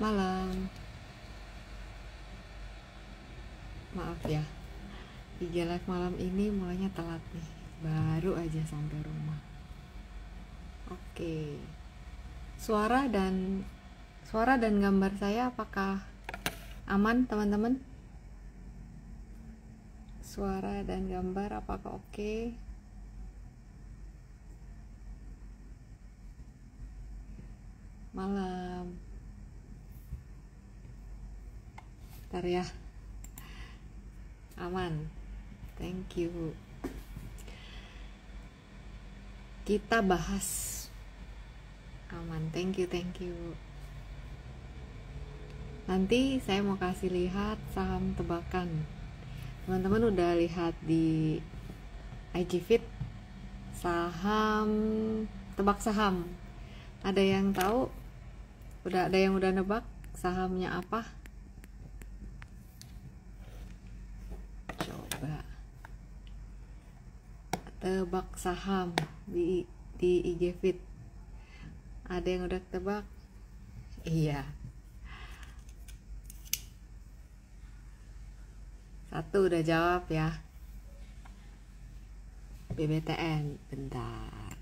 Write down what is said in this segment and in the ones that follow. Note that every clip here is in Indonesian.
malam maaf ya IG live malam ini mulainya telat nih baru aja sampai rumah oke suara dan suara dan gambar saya apakah aman teman-teman suara dan gambar apakah oke malam ntar ya aman thank you kita bahas aman thank you thank you nanti saya mau kasih lihat saham tebakan teman-teman udah lihat di IG Fit saham tebak saham ada yang tahu udah ada yang udah nebak sahamnya apa tebak saham di di IG Fit. Ada yang udah tebak? Iya. Satu udah jawab ya. BBTN, bentar.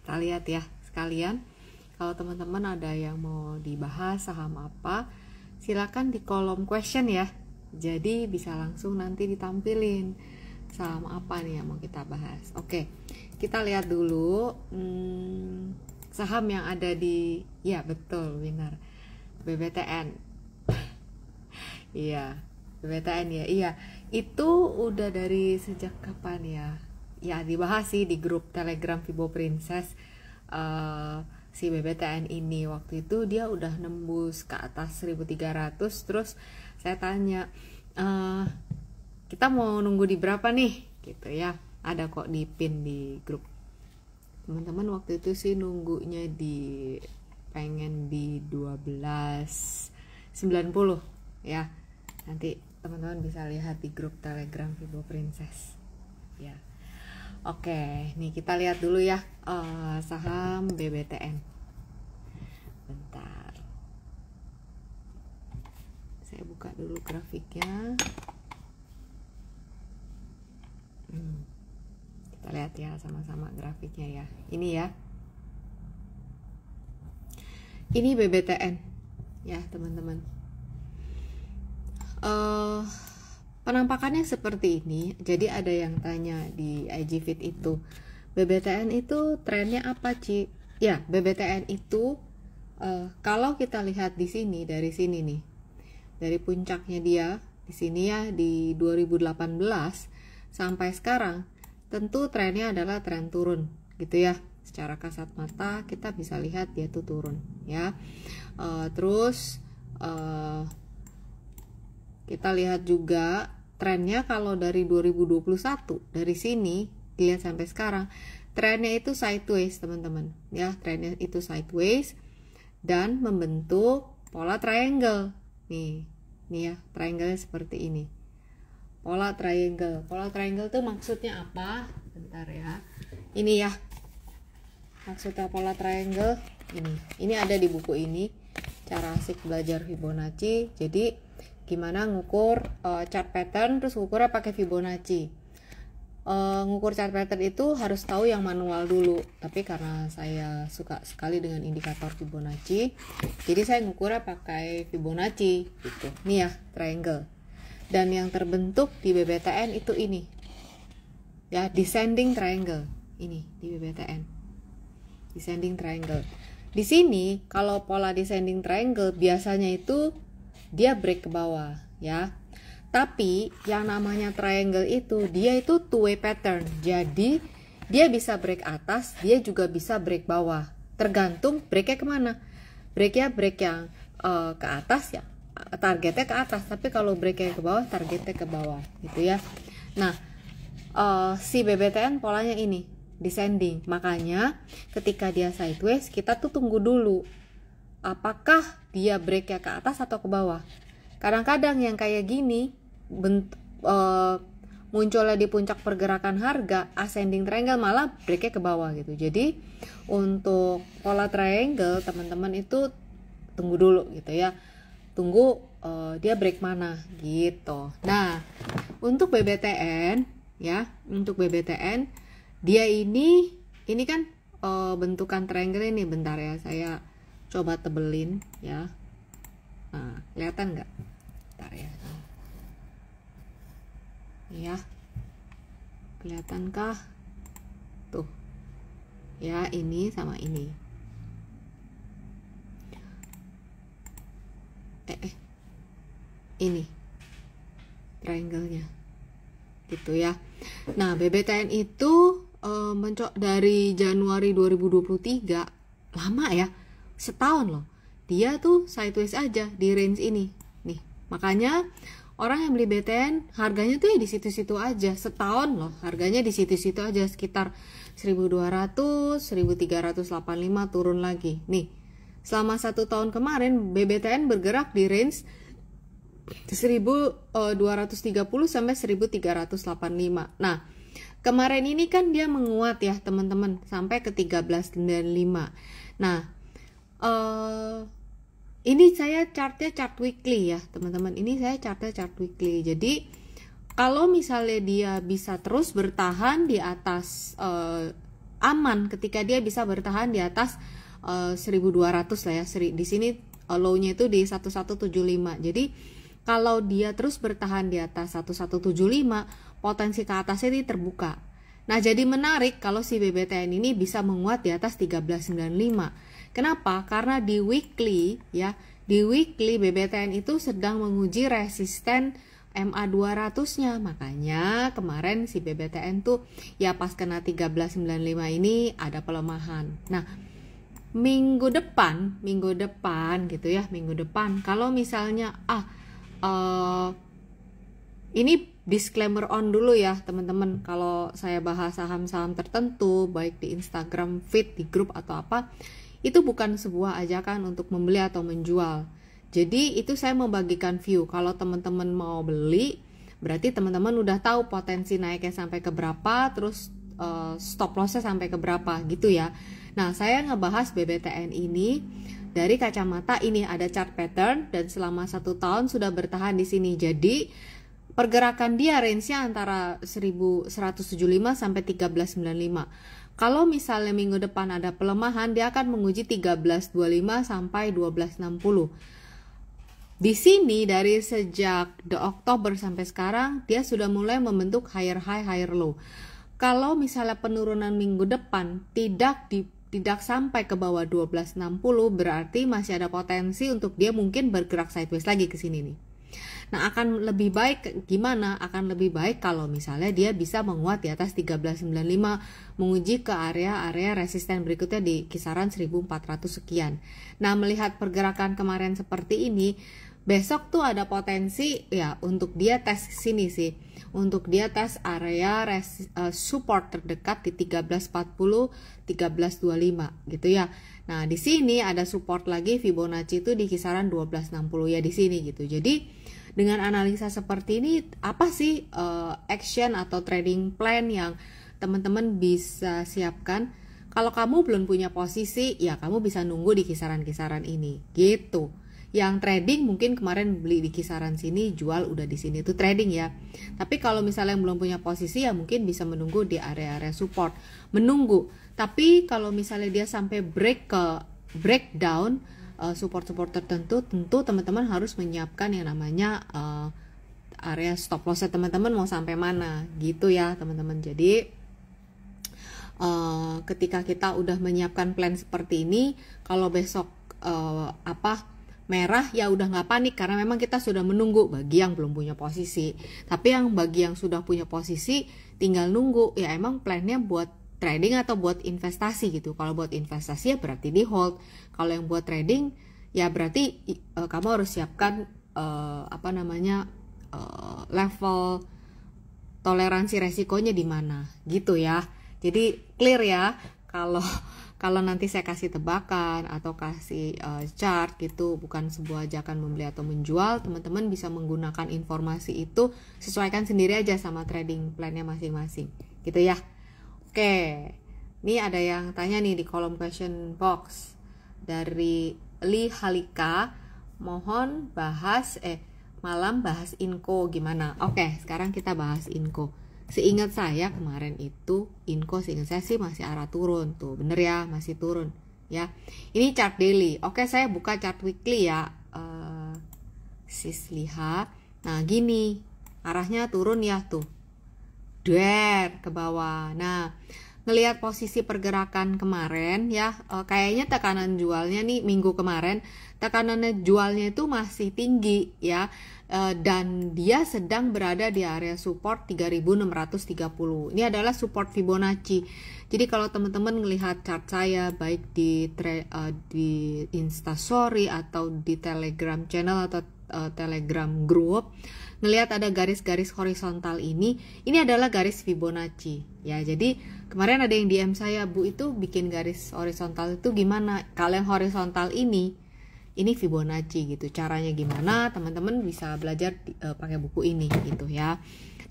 Kita lihat ya sekalian. Kalau teman-teman ada yang mau dibahas saham apa, silakan di kolom question ya. Jadi bisa langsung nanti ditampilin saham apa nih yang mau kita bahas oke kita lihat dulu hmm, saham yang ada di ya betul winner BBTN iya BBTN ya iya itu udah dari sejak kapan ya ya dibahas sih di grup telegram Vibo Princess uh, si BBTN ini waktu itu dia udah nembus ke atas 1300 terus saya tanya uh, kita mau nunggu di berapa nih gitu ya ada kok di pin di grup teman-teman waktu itu sih nunggunya di pengen di 12.90 ya nanti teman-teman bisa lihat di grup telegram Vivo Princess ya oke nih kita lihat dulu ya uh, saham BBTN bentar saya buka dulu grafiknya Hmm. Kita lihat ya sama-sama grafiknya ya. Ini ya. Ini BBTN ya teman-teman. Uh, penampakannya seperti ini. Jadi ada yang tanya di IG Fit itu. BBTN itu trennya apa, Ci? Ya, BBTN itu uh, kalau kita lihat di sini dari sini nih. Dari puncaknya dia di sini ya di 2018 sampai sekarang, tentu trennya adalah tren turun, gitu ya. Secara kasat mata kita bisa lihat dia tuh turun, ya. Uh, terus uh, kita lihat juga trennya kalau dari 2021 dari sini dilihat sampai sekarang trennya itu sideways teman-teman ya trennya itu sideways dan membentuk pola triangle nih nih ya triangle seperti ini pola triangle pola triangle itu maksudnya apa bentar ya ini ya maksudnya pola triangle ini ini ada di buku ini cara asik belajar Fibonacci jadi gimana ngukur uh, chart pattern terus ukurnya pakai Fibonacci uh, ngukur chart pattern itu harus tahu yang manual dulu tapi karena saya suka sekali dengan indikator Fibonacci jadi saya ngukurnya pakai Fibonacci gitu ini ya triangle dan yang terbentuk di BBTN itu ini ya descending triangle ini di BBTN descending triangle di sini kalau pola descending triangle biasanya itu dia break ke bawah ya tapi yang namanya triangle itu dia itu two way pattern jadi dia bisa break atas dia juga bisa break bawah tergantung breaknya kemana breaknya break yang uh, ke atas ya targetnya ke atas tapi kalau breaknya ke bawah targetnya ke bawah gitu ya nah uh, si BBTN polanya ini descending makanya ketika dia sideways kita tuh tunggu dulu apakah dia breaknya ke atas atau ke bawah kadang-kadang yang kayak gini bent, uh, munculnya di puncak pergerakan harga ascending triangle malah breaknya ke bawah gitu jadi untuk pola triangle teman-teman itu tunggu dulu gitu ya tunggu uh, dia break mana gitu. Nah, untuk BBTN ya, untuk BBTN dia ini ini kan uh, bentukan triangle ini bentar ya, saya coba tebelin ya. Nah, kelihatan nggak? Bentar ya. Ya. Kelihatankah? Tuh. Ya, ini sama ini. eh, eh ini triangle-nya gitu ya nah BBTN itu e, mencok dari Januari 2023 lama ya setahun loh dia tuh sideways aja di range ini nih makanya orang yang beli BTN harganya tuh ya di situ-situ aja setahun loh harganya di situ-situ aja sekitar 1200 1385 turun lagi nih selama satu tahun kemarin BBTN bergerak di range 1230 eh, sampai 1385. Nah, kemarin ini kan dia menguat ya teman-teman sampai ke 1395. Nah, uh, ini saya chartnya chart weekly ya teman-teman. Ini saya chartnya chart weekly. Jadi kalau misalnya dia bisa terus bertahan di atas uh, aman ketika dia bisa bertahan di atas Eh, dua 1200 lah ya seri, di sini uh, low-nya itu di 1175 jadi kalau dia terus bertahan di atas 1175 potensi ke atasnya ini terbuka nah jadi menarik kalau si BBTN ini bisa menguat di atas 1395 kenapa karena di weekly ya di weekly BBTN itu sedang menguji resisten MA 200-nya. Makanya kemarin si BBTN tuh ya pas kena 1395 ini ada pelemahan. Nah, minggu depan, minggu depan gitu ya, minggu depan. Kalau misalnya ah uh, ini disclaimer on dulu ya teman-teman kalau saya bahas saham-saham tertentu baik di Instagram feed di grup atau apa itu bukan sebuah ajakan untuk membeli atau menjual jadi itu saya membagikan view kalau teman-teman mau beli berarti teman-teman udah tahu potensi naiknya sampai ke berapa terus uh, stop lossnya sampai ke berapa gitu ya Nah, saya ngebahas BBTN ini dari kacamata ini ada chart pattern dan selama satu tahun sudah bertahan di sini. Jadi pergerakan dia range-nya antara 1175 sampai 1395. Kalau misalnya minggu depan ada pelemahan, dia akan menguji 1325 sampai 1260. Di sini dari sejak the Oktober sampai sekarang dia sudah mulai membentuk higher high higher low. Kalau misalnya penurunan minggu depan tidak di tidak sampai ke bawah 1260 berarti masih ada potensi untuk dia mungkin bergerak sideways lagi ke sini nih. Nah, akan lebih baik gimana? Akan lebih baik kalau misalnya dia bisa menguat di atas 1395 menguji ke area-area resisten berikutnya di kisaran 1400 sekian. Nah, melihat pergerakan kemarin seperti ini, besok tuh ada potensi ya untuk dia tes sini sih untuk dia tes area res, uh, support terdekat di 1340 1325 gitu ya nah di sini ada support lagi Fibonacci itu di kisaran 1260 ya di sini gitu jadi dengan analisa seperti ini apa sih uh, action atau trading plan yang teman-teman bisa siapkan kalau kamu belum punya posisi ya kamu bisa nunggu di kisaran-kisaran ini gitu yang trading mungkin kemarin beli di kisaran sini jual udah di sini itu trading ya tapi kalau misalnya yang belum punya posisi ya mungkin bisa menunggu di area-area support menunggu tapi kalau misalnya dia sampai break ke breakdown eh, support-support tertentu tentu teman-teman harus menyiapkan yang namanya eh, area stop ya teman-teman mau sampai mana gitu ya teman-teman jadi uh, ketika kita udah menyiapkan plan seperti ini kalau besok uh, apa merah ya udah nggak panik karena memang kita sudah menunggu bagi yang belum punya posisi tapi yang bagi yang sudah punya posisi tinggal nunggu ya emang plannya buat trading atau buat investasi gitu kalau buat investasi ya berarti di hold kalau yang buat trading ya berarti uh, kamu harus siapkan uh, apa namanya uh, level toleransi resikonya di mana gitu ya jadi clear ya kalau kalau nanti saya kasih tebakan atau kasih uh, chart gitu, bukan sebuah ajakan membeli atau menjual, teman-teman bisa menggunakan informasi itu sesuaikan sendiri aja sama trading plannya masing-masing, gitu ya. Oke, ini ada yang tanya nih di kolom question box dari Li Halika, mohon bahas eh malam bahas inko gimana? Oke, sekarang kita bahas inko. Seingat saya kemarin itu Inko seingat saya sih masih arah turun tuh. Bener ya, masih turun ya. Ini chart daily. Oke, saya buka chart weekly ya. Uh, sis lihat. Nah, gini. Arahnya turun ya tuh. Der ke bawah. Nah, ngelihat posisi pergerakan kemarin ya uh, kayaknya tekanan jualnya nih minggu kemarin tekanannya jualnya itu masih tinggi ya Eh, dan dia sedang berada di area support 3630. Ini adalah support Fibonacci. Jadi kalau teman-teman melihat chart saya baik di uh, di Instastory atau di Telegram channel atau uh, Telegram group, melihat ada garis-garis horizontal ini, ini adalah garis Fibonacci. Ya, jadi kemarin ada yang DM saya, Bu, itu bikin garis horizontal itu gimana? Kalian horizontal ini ini Fibonacci gitu caranya gimana teman-teman bisa belajar uh, pakai buku ini gitu ya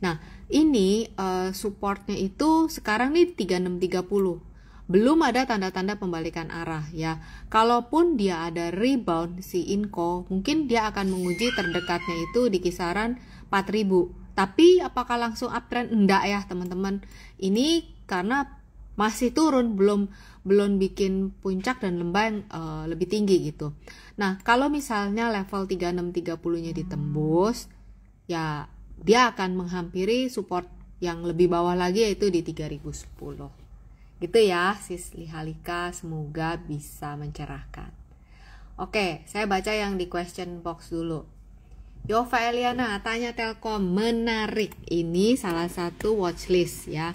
nah ini uh, supportnya itu sekarang nih 3630 belum ada tanda-tanda pembalikan arah ya. Kalaupun dia ada rebound si Inco, mungkin dia akan menguji terdekatnya itu di kisaran 4000. Tapi apakah langsung uptrend? Enggak ya, teman-teman. Ini karena masih turun belum belum bikin puncak dan lembah yang uh, lebih tinggi gitu. Nah, kalau misalnya level 3630-nya ditembus, ya dia akan menghampiri support yang lebih bawah lagi yaitu di 3010. Gitu ya, Sis Lihalika, semoga bisa mencerahkan. Oke, saya baca yang di question box dulu. Yova Eliana tanya Telkom menarik ini salah satu watchlist ya.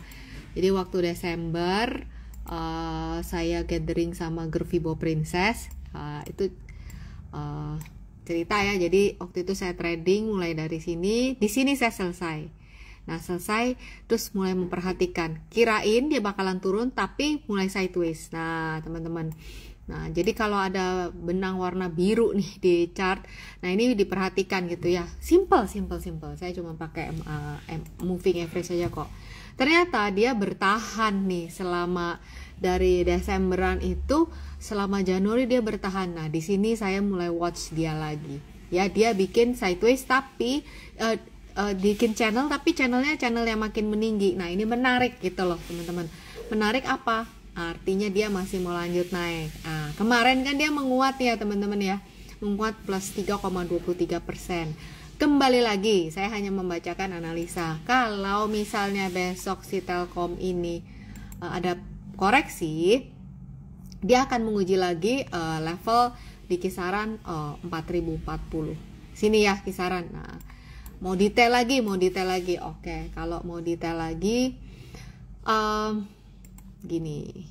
Jadi waktu Desember Eh, saya gathering sama Gervibo Princess uh, itu uh, cerita ya jadi waktu itu saya trading mulai dari sini di sini saya selesai nah selesai terus mulai memperhatikan kirain dia bakalan turun tapi mulai sideways nah teman-teman Nah, jadi kalau ada benang warna biru nih di chart, nah ini diperhatikan gitu ya. Simple, simple, simple. Saya cuma pakai uh, moving average saja kok ternyata dia bertahan nih selama dari Desemberan itu selama Januari dia bertahan. Nah, di sini saya mulai watch dia lagi. Ya, dia bikin sideways tapi uh, uh, bikin channel tapi channelnya channel yang makin meninggi. Nah, ini menarik gitu loh, teman-teman. Menarik apa? Artinya dia masih mau lanjut naik. Nah, kemarin kan dia menguat ya, teman-teman ya. Menguat plus 3,23 persen. Kembali lagi, saya hanya membacakan analisa. Kalau misalnya besok si Telkom ini uh, ada koreksi, dia akan menguji lagi uh, level di kisaran eh, uh, 4040. Sini ya kisaran. Nah, mau detail lagi, mau detail lagi. Oke, okay. kalau mau detail lagi um, gini.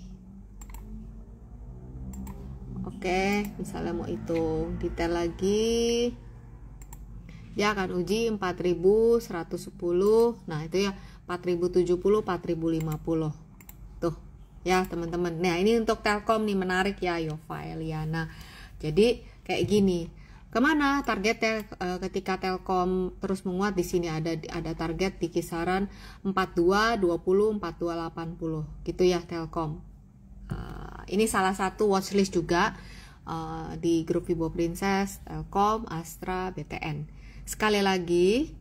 Oke, okay, misalnya mau itu detail lagi dia ya akan uji 4110 nah itu ya 4070 4050 tuh ya teman-teman nah ini untuk telkom nih menarik ya Yova Eliana jadi kayak gini kemana target tel, eh, ketika Telkom terus menguat di sini ada ada target di kisaran 4220 4280 gitu ya Telkom uh, ini salah satu watchlist juga uh, di grup Vibo Princess Telkom Astra BTN Sekali lagi,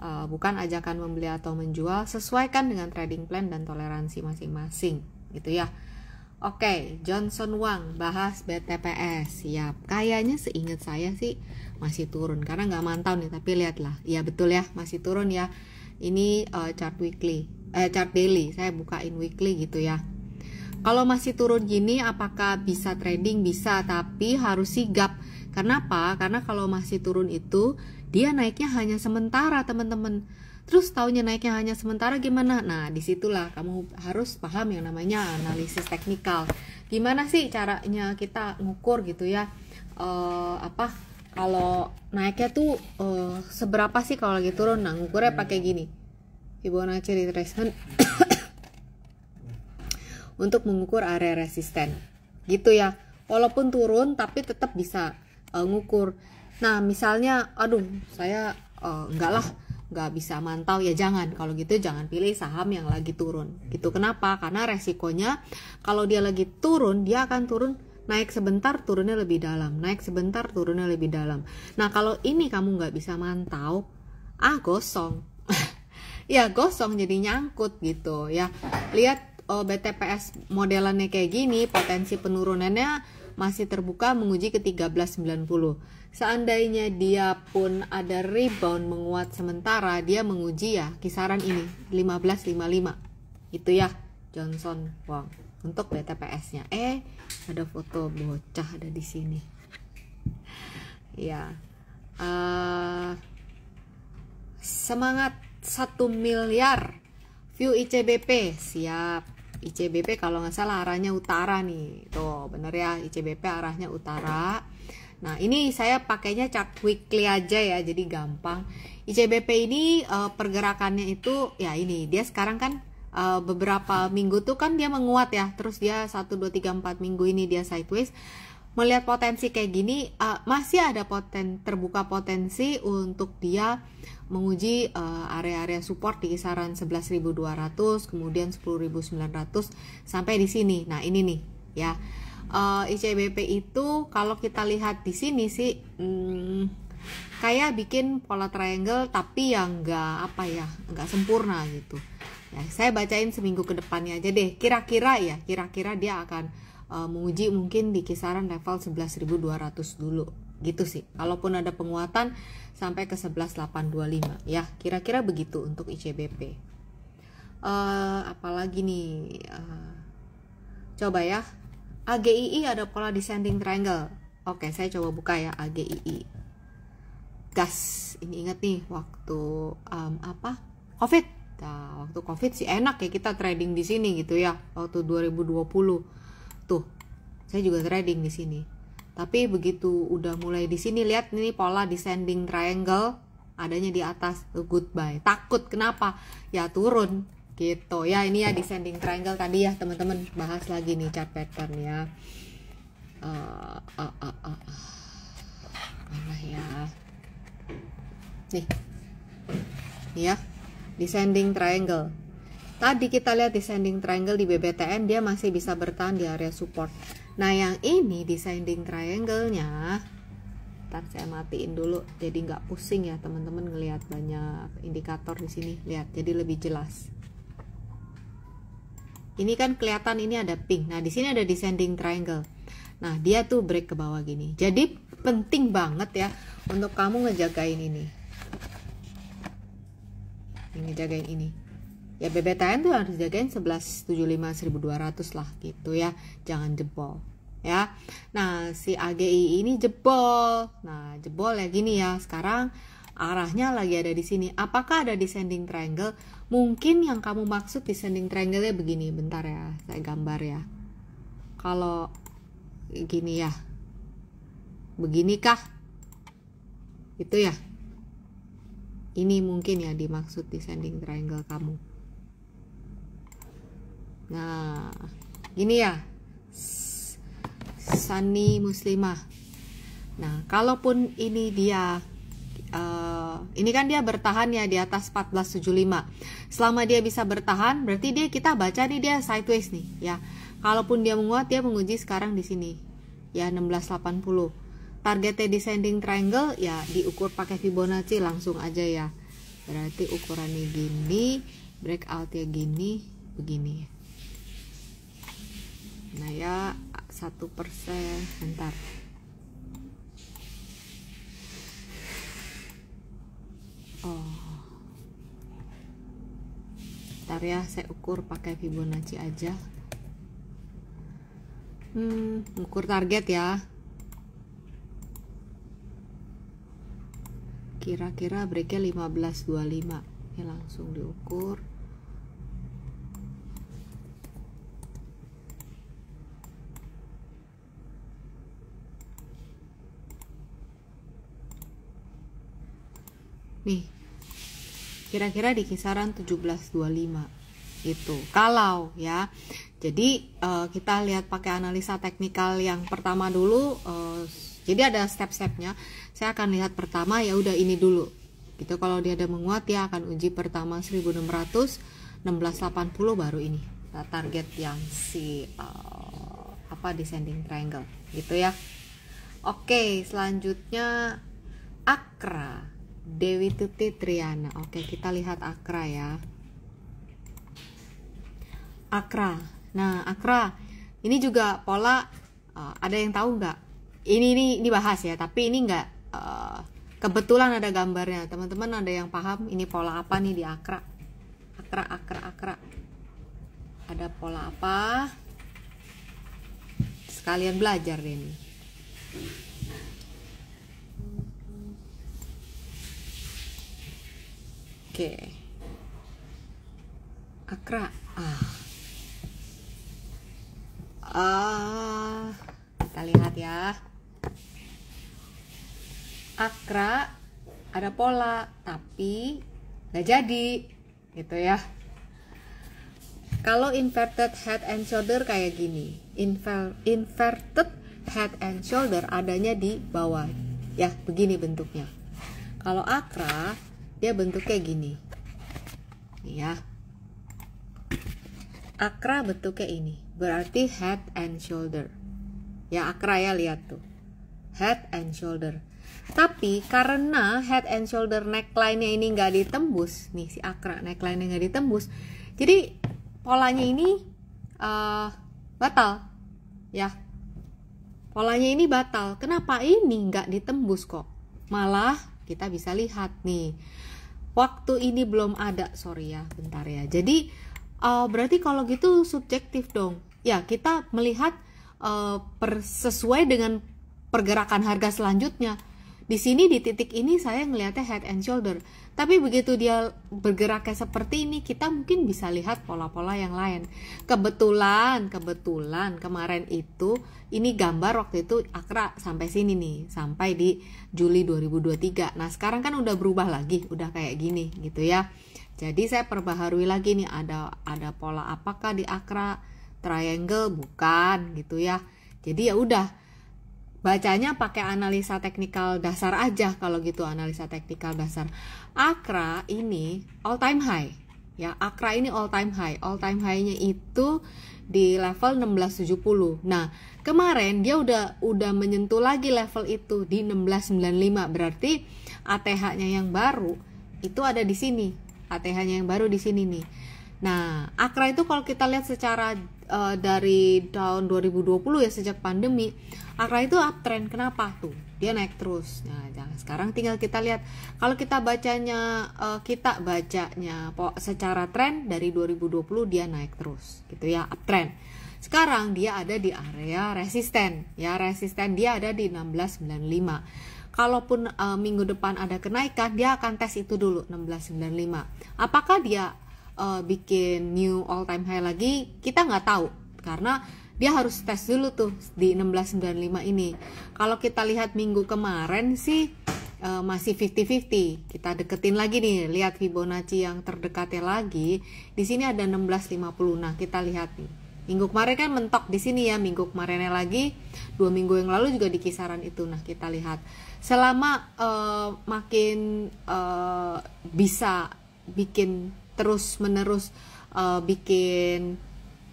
eh, bukan ajakan membeli atau menjual, sesuaikan dengan trading plan dan toleransi masing-masing, gitu ya. Oke, Johnson Wang bahas BTPS. Siap. Kayaknya seingat saya sih masih turun karena nggak mantau nih, tapi lihatlah. Ya betul ya, masih turun ya. Ini uh, chart weekly, eh, chart daily. Saya bukain weekly gitu ya. Kalau masih turun gini, apakah bisa trading? Bisa, tapi harus sigap. Kenapa? Karena kalau masih turun itu dia naiknya hanya sementara teman-teman terus tahunya naiknya hanya sementara gimana nah disitulah kamu harus paham yang namanya analisis teknikal gimana sih caranya kita ngukur gitu ya uh, apa kalau naiknya tuh uh, seberapa sih kalau lagi turun nah ngukurnya pakai gini Fibonacci retracement untuk mengukur area resisten gitu ya walaupun turun tapi tetap bisa uh, ngukur Nah, misalnya, aduh, saya uh, enggak lah, nggak bisa mantau ya jangan. Kalau gitu jangan pilih saham yang lagi turun. Gitu kenapa? Karena resikonya kalau dia lagi turun, dia akan turun naik sebentar turunnya lebih dalam, naik sebentar turunnya lebih dalam. Nah kalau ini kamu nggak bisa mantau, ah gosong, ya gosong jadi nyangkut gitu ya. Lihat oh, eh, BTPS modelannya kayak gini, potensi penurunannya masih terbuka menguji ke 1390. Seandainya dia pun ada rebound menguat sementara, dia menguji ya kisaran ini 1555. Itu ya Johnson Wong untuk BTPS-nya. Eh, ada foto bocah ada di sini. Ya. Uh, semangat 1 miliar view ICBP. Siap. ICBP kalau nggak salah arahnya utara nih. Tuh, bener ya ICBP arahnya utara Nah, ini saya pakainya chart weekly aja ya, jadi gampang. ICBP ini uh, pergerakannya itu ya ini, dia sekarang kan uh, beberapa minggu tuh kan dia menguat ya, terus dia 1 2 3 4 minggu ini dia sideways. Melihat potensi kayak gini uh, masih ada poten terbuka potensi untuk dia menguji area-area uh, support di kisaran 11.200, kemudian 10.900 sampai di sini. Nah, ini nih ya uh, eh, ICBP itu kalau kita lihat di sini sih hmm, kayak bikin pola triangle tapi yang nggak apa ya nggak sempurna gitu ya saya bacain seminggu ke depannya aja deh kira-kira ya kira-kira dia akan uh, menguji mungkin di kisaran level 11.200 dulu gitu sih kalaupun ada penguatan sampai ke 11825 ya kira-kira begitu untuk ICBP uh, eh, apalagi nih uh, coba ya AGII ada pola descending triangle. Oke, saya coba buka ya AGII. Gas, ini inget nih waktu um, apa? Covid. Nah, waktu Covid sih enak ya kita trading di sini gitu ya. Waktu 2020. Tuh, saya juga trading di sini. Tapi begitu udah mulai di sini lihat ini pola descending triangle adanya di atas goodbye. Takut kenapa? Ya turun gitu ya ini ya descending triangle tadi ya teman-teman bahas lagi nih chart pattern ya uh, uh, uh, uh, ya nih ya descending triangle tadi kita lihat descending triangle di BBTN dia masih bisa bertahan di area support nah yang ini descending triangle-nya ntar saya matiin dulu jadi nggak pusing ya teman-teman ngelihat banyak indikator di sini lihat jadi lebih jelas ini kan kelihatan ini ada pink. Nah, di sini ada descending triangle. Nah, dia tuh break ke bawah gini. Jadi penting banget ya untuk kamu ngejagain ini. Ini ngejagain ini. Ya BBTN tuh harus jagain 1175-1200 lah gitu ya. Jangan jebol ya. Nah, si AGI ini jebol. Nah, jebol ya gini ya. Sekarang arahnya lagi ada di sini. Apakah ada descending triangle? Mungkin yang kamu maksud descending triangle-nya begini, bentar ya, saya gambar ya. Kalau gini ya, beginikah? Itu ya. Ini mungkin ya dimaksud descending triangle kamu. Nah, gini ya. Sunny muslimah. Nah, kalaupun ini dia Eh, ini kan dia bertahan ya di atas 1475. Selama dia bisa bertahan, berarti dia kita baca nih dia sideways nih ya. Kalaupun dia menguat, dia menguji sekarang di sini ya 1680. Target descending triangle ya diukur pakai Fibonacci langsung aja ya. Berarti ukurannya gini, breakoutnya gini, begini ya. Nah ya satu persen, bentar. oh ntar ya saya ukur pakai Fibonacci aja hmm, ukur target ya kira-kira breaknya 1525 ini ya, langsung diukur kira-kira di kisaran 1725 itu kalau ya jadi uh, kita lihat pakai analisa teknikal yang pertama dulu uh, jadi ada step-stepnya saya akan lihat pertama ya udah ini dulu gitu kalau dia ada menguat ya akan uji pertama 1600 1680 baru ini nah, target yang si uh, apa descending triangle gitu ya oke selanjutnya akra Dewi Tuti Triana. Oke, kita lihat Akra ya. Akra. Nah, Akra, ini juga pola uh, ada yang tahu nggak? Ini ini dibahas ya, tapi ini nggak uh, kebetulan ada gambarnya. Teman-teman ada yang paham ini pola apa nih di Akra? Akra, Akra, Akra. Ada pola apa? Sekalian belajar deh Oke. Okay. Akra. Ah. ah. Kita lihat ya. Akra ada pola, tapi nggak jadi. Gitu ya. Kalau inverted head and shoulder kayak gini. Inver inverted head and shoulder adanya di bawah. Ya, begini bentuknya. Kalau akra dia bentuk kayak gini ya akra kayak ini berarti head and shoulder ya akra ya lihat tuh head and shoulder tapi karena head and shoulder neckline-nya ini nggak ditembus nih si akra neckline-nya nggak ditembus jadi polanya ini uh, batal ya polanya ini batal kenapa ini nggak ditembus kok malah kita bisa lihat nih waktu ini belum ada sorry ya bentar ya jadi uh, berarti kalau gitu subjektif dong ya kita melihat uh, sesuai dengan pergerakan harga selanjutnya di sini di titik ini saya melihatnya head and shoulder tapi begitu dia bergeraknya seperti ini, kita mungkin bisa lihat pola-pola yang lain. Kebetulan, kebetulan kemarin itu ini gambar waktu itu Akra sampai sini nih, sampai di Juli 2023. Nah, sekarang kan udah berubah lagi, udah kayak gini gitu ya. Jadi saya perbaharui lagi nih ada ada pola apakah di Akra triangle bukan gitu ya. Jadi ya udah bacanya pakai analisa teknikal dasar aja kalau gitu analisa teknikal dasar Akra ini all time high. Ya, Akra ini all time high. All time high-nya itu di level 1670. Nah, kemarin dia udah udah menyentuh lagi level itu di 1695. Berarti ATH-nya yang baru itu ada di sini. ATH-nya yang baru di sini nih. Nah, Akra itu kalau kita lihat secara uh, dari tahun 2020 ya sejak pandemi Akra itu uptrend kenapa tuh? Dia naik terus. Nah, jangan sekarang tinggal kita lihat kalau kita bacanya eh, kita bacanya secara trend dari 2020 dia naik terus gitu ya, uptrend. Sekarang dia ada di area resisten. Ya, resisten dia ada di 1695 kalaupun uh, minggu depan ada kenaikan, dia akan tes itu dulu 1695. Apakah dia uh, bikin new all time high lagi? Kita nggak tahu karena dia harus tes dulu tuh di 1695 ini kalau kita lihat minggu kemarin sih uh, masih 50-50 kita deketin lagi nih lihat Fibonacci yang terdekatnya lagi di sini ada 1650 nah kita lihat nih minggu kemarin kan mentok di sini ya minggu kemarinnya lagi dua minggu yang lalu juga di kisaran itu nah kita lihat selama uh, makin uh, bisa bikin terus menerus uh, bikin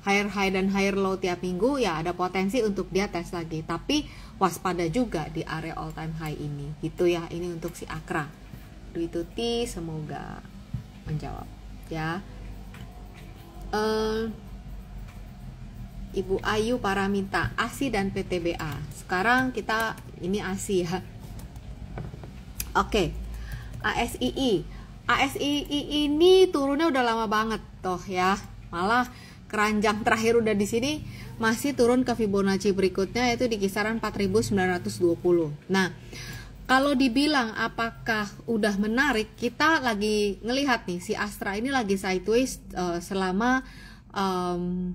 higher high dan higher low tiap minggu ya ada potensi untuk dia tes lagi tapi waspada juga di area all time high ini gitu ya ini untuk si akra Dwi Tuti semoga menjawab ya uh, Ibu Ayu Paramita ASI dan PTBA sekarang kita ini ASI ya oke okay. ASII ASII ini turunnya udah lama banget toh ya malah keranjang terakhir udah di sini masih turun ke Fibonacci berikutnya yaitu di kisaran 4920. Nah, kalau dibilang apakah udah menarik, kita lagi ngelihat nih si Astra ini lagi sideways uh, selama um,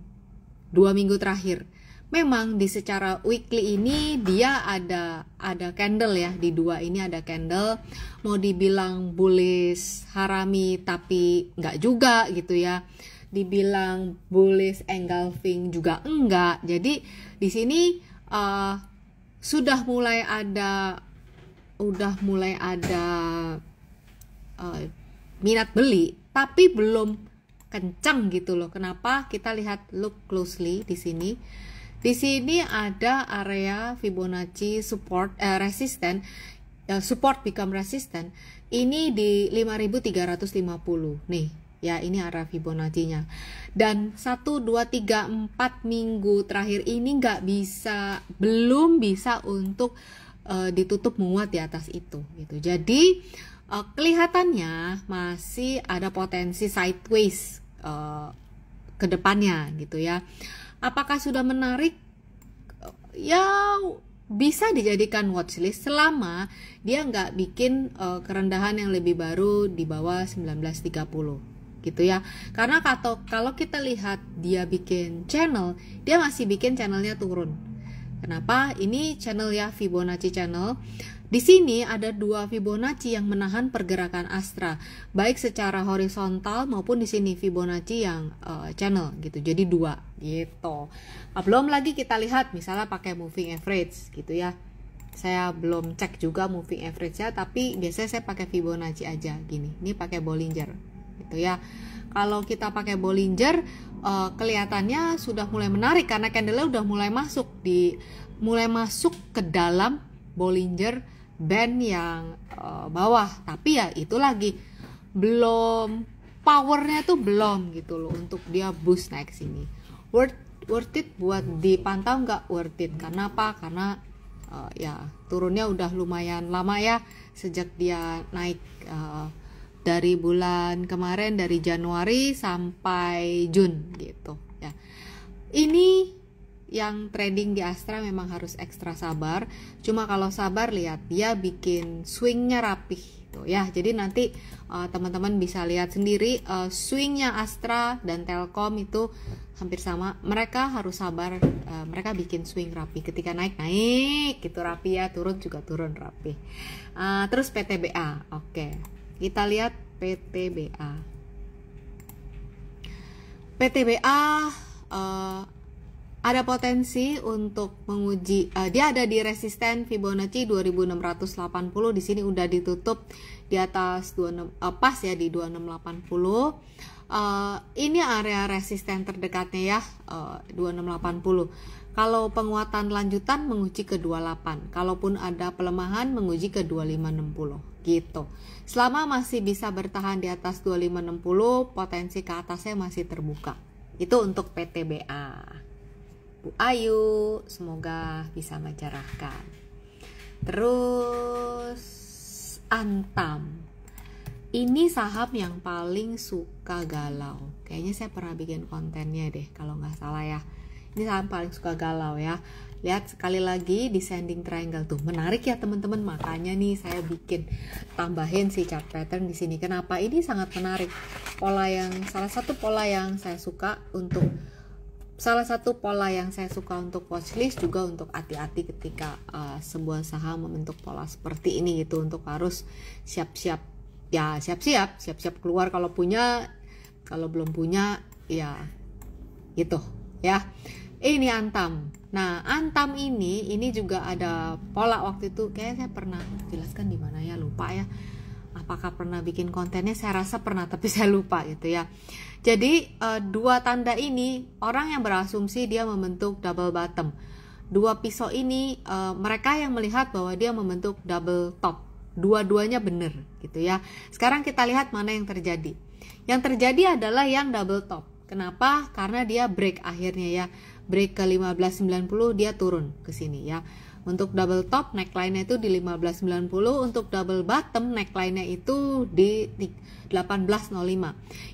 dua minggu terakhir. Memang di secara weekly ini dia ada ada candle ya di dua ini ada candle mau dibilang bullish harami tapi nggak juga gitu ya dibilang bullish engulfing juga enggak. Jadi di sini uh, sudah mulai ada udah mulai ada uh, minat beli tapi belum kencang gitu loh. Kenapa? Kita lihat look closely di sini. Di sini ada area Fibonacci support eh, resisten eh, support become resistant. ini di 5350 nih ya ini arah Fibonacci-nya dan 1, 2, 3, 4 minggu terakhir ini nggak bisa belum bisa untuk uh, ditutup menguat di atas itu gitu jadi uh, kelihatannya masih ada potensi sideways uh, ke depannya gitu ya apakah sudah menarik ya bisa dijadikan watchlist selama dia nggak bikin uh, kerendahan yang lebih baru di bawah 1930 gitu ya karena kato kalau kita lihat dia bikin channel dia masih bikin channelnya turun kenapa ini channel ya Fibonacci channel di sini ada dua Fibonacci yang menahan pergerakan Astra, baik secara horizontal maupun di sini Fibonacci yang uh, channel gitu. Jadi dua gitu. Ah, belum lagi kita lihat misalnya pakai moving average gitu ya. Saya belum cek juga moving average ya, tapi biasanya saya pakai Fibonacci aja gini. Ini pakai Bollinger gitu ya. Kalau kita pakai Bollinger uh, kelihatannya sudah mulai menarik karena candlenya udah mulai masuk di mulai masuk ke dalam Bollinger band yang uh, bawah. Tapi ya itu lagi belum powernya tuh belum gitu loh untuk dia boost naik sini. Worth worth it buat dipantau nggak worth it? Karena apa? Karena uh, ya turunnya udah lumayan lama ya sejak dia naik uh, dari bulan kemarin dari Januari sampai Jun gitu ya. Ini yang trading di Astra memang harus ekstra sabar. Cuma kalau sabar lihat dia bikin swingnya rapih tuh gitu, ya. Jadi nanti eh, teman-teman uh, bisa lihat sendiri uh, swingnya Astra dan Telkom itu hampir sama. Mereka harus sabar. Uh, mereka bikin swing rapi. Ketika naik naik gitu rapi ya, turun juga turun rapi. Uh, terus PTBA, oke. Okay. Kita lihat PTBA. PTBA uh, eh, ada potensi untuk menguji uh, dia ada di resisten Fibonacci 2680 di sini udah ditutup di atas 26 uh, eh, pas ya di 2680 uh, ini area resisten terdekatnya ya uh, 2680 kalau penguatan lanjutan menguji ke 28 kalaupun ada pelemahan menguji ke 2560 gitu Selama masih bisa bertahan di atas 2560, potensi ke atasnya masih terbuka. Itu untuk PTBA. Bu Ayu, semoga bisa mencerahkan. Terus Antam. Ini saham yang paling suka galau. Kayaknya saya pernah bikin kontennya deh kalau nggak salah ya. Ini saham paling suka galau ya. Lihat sekali lagi descending triangle tuh. Menarik ya teman-teman. Makanya nih saya bikin tambahin si chart pattern di sini. Kenapa? Ini sangat menarik. Pola yang salah satu pola yang saya suka untuk salah satu pola yang saya suka untuk watchlist juga untuk hati-hati ketika uh, sebuah saham membentuk pola seperti ini gitu untuk harus siap-siap ya siap-siap siap-siap keluar kalau punya kalau belum punya ya gitu ya ini antam Nah, antam ini ini juga ada pola waktu itu kayak saya pernah jelaskan di mana ya, lupa ya. Apakah pernah bikin kontennya? Saya rasa pernah tapi saya lupa gitu ya. Jadi, eh, dua tanda ini orang yang berasumsi dia membentuk double bottom. Dua pisau ini eh, mereka yang melihat bahwa dia membentuk double top. Dua-duanya benar gitu ya. Sekarang kita lihat mana yang terjadi. Yang terjadi adalah yang double top. Kenapa? Karena dia break akhirnya ya break ke 1590 dia turun ke sini ya. Untuk double top neckline-nya itu di 1590, untuk double bottom neckline-nya itu di 1805.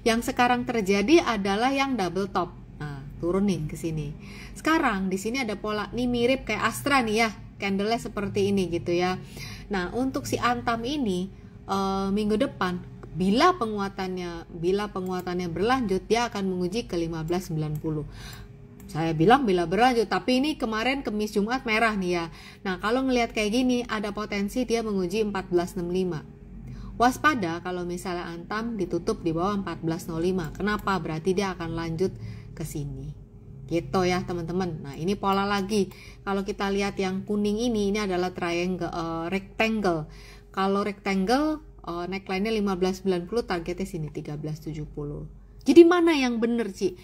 Yang sekarang terjadi adalah yang double top. Nah, turun nih ke sini. Sekarang di sini ada pola nih mirip kayak Astra nih ya, candlenya seperti ini gitu ya. Nah, untuk si Antam ini e, minggu depan bila penguatannya bila penguatannya berlanjut dia akan menguji ke 1590. Saya bilang bila berlanjut, tapi ini kemarin kemis Jumat merah nih ya. Nah, kalau ngelihat kayak gini, ada potensi dia menguji 1465. Waspada kalau misalnya antam ditutup di bawah 1405. Kenapa? Berarti dia akan lanjut ke sini. Gitu ya, teman-teman. Nah, ini pola lagi. Kalau kita lihat yang kuning ini, ini adalah triangle uh, rectangle. Kalau rectangle uh, neckline-nya 1590, targetnya sini 1370. Jadi mana yang benar, sih?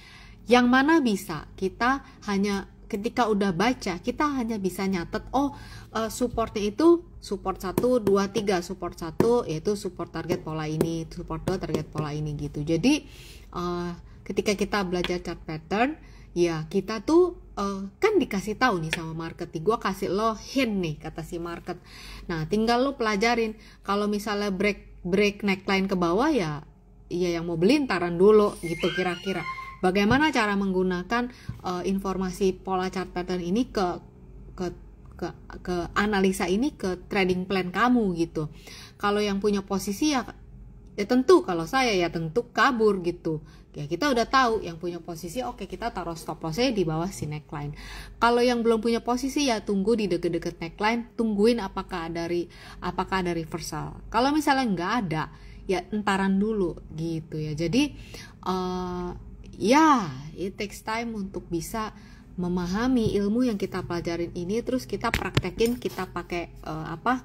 Yang mana bisa kita hanya ketika udah baca kita hanya bisa nyatet oh eh, supportnya itu support 1 2 3 support 1 yaitu support target pola ini support 2 target pola ini gitu. Jadi eh, ketika kita belajar chart pattern ya kita tuh eh, kan dikasih tahu nih sama market nih gue kasih lo hint nih kata si market nah tinggal lo pelajarin kalau misalnya break break neckline ke bawah ya ya yang mau beli ntaran dulu gitu kira-kira Bagaimana cara menggunakan uh, informasi pola chart pattern ini ke ke ke, ke analisa ini ke trading plan kamu gitu. Kalau yang punya posisi ya, ya tentu kalau saya ya tentu kabur gitu. Ya kita udah tahu yang punya posisi oke okay, kita taruh stop lossnya di bawah si neckline. Kalau yang belum punya posisi ya tunggu di deket-deket neckline, tungguin apakah dari apakah dari reversal. Kalau misalnya nggak ada ya entaran dulu gitu ya. Jadi uh, ya it takes time untuk bisa memahami ilmu yang kita pelajarin ini terus kita praktekin kita pakai uh, apa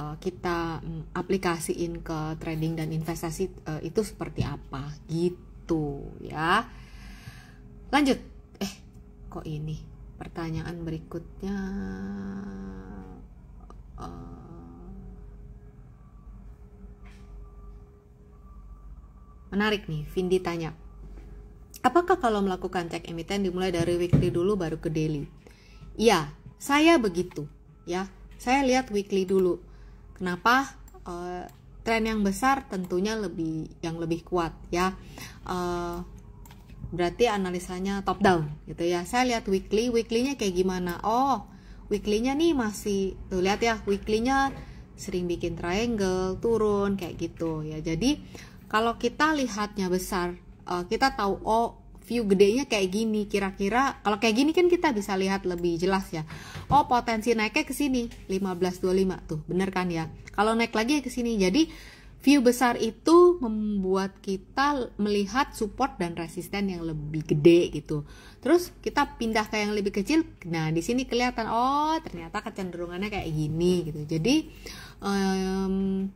uh, kita um, aplikasiin ke trading dan investasi uh, itu seperti apa gitu ya lanjut eh kok ini pertanyaan berikutnya uh, menarik nih Vindi tanya Apakah kalau melakukan cek emiten dimulai dari weekly dulu baru ke daily? Ya, saya begitu. Ya, saya lihat weekly dulu. Kenapa? Uh, tren yang besar tentunya lebih yang lebih kuat ya. Uh, berarti analisanya top down gitu ya. Saya lihat weekly, weeklynya kayak gimana? Oh, weeklynya nih masih tuh lihat ya, weeklynya sering bikin triangle turun kayak gitu ya. Jadi kalau kita lihatnya besar uh, kita tahu oh view gedenya kayak gini kira-kira kalau kayak gini kan kita bisa lihat lebih jelas ya oh potensi naiknya ke sini 1525 tuh bener kan ya kalau naik lagi ke sini jadi view besar itu membuat kita melihat support dan resisten yang lebih gede gitu terus kita pindah ke yang lebih kecil nah di sini kelihatan oh ternyata kecenderungannya kayak gini gitu jadi um,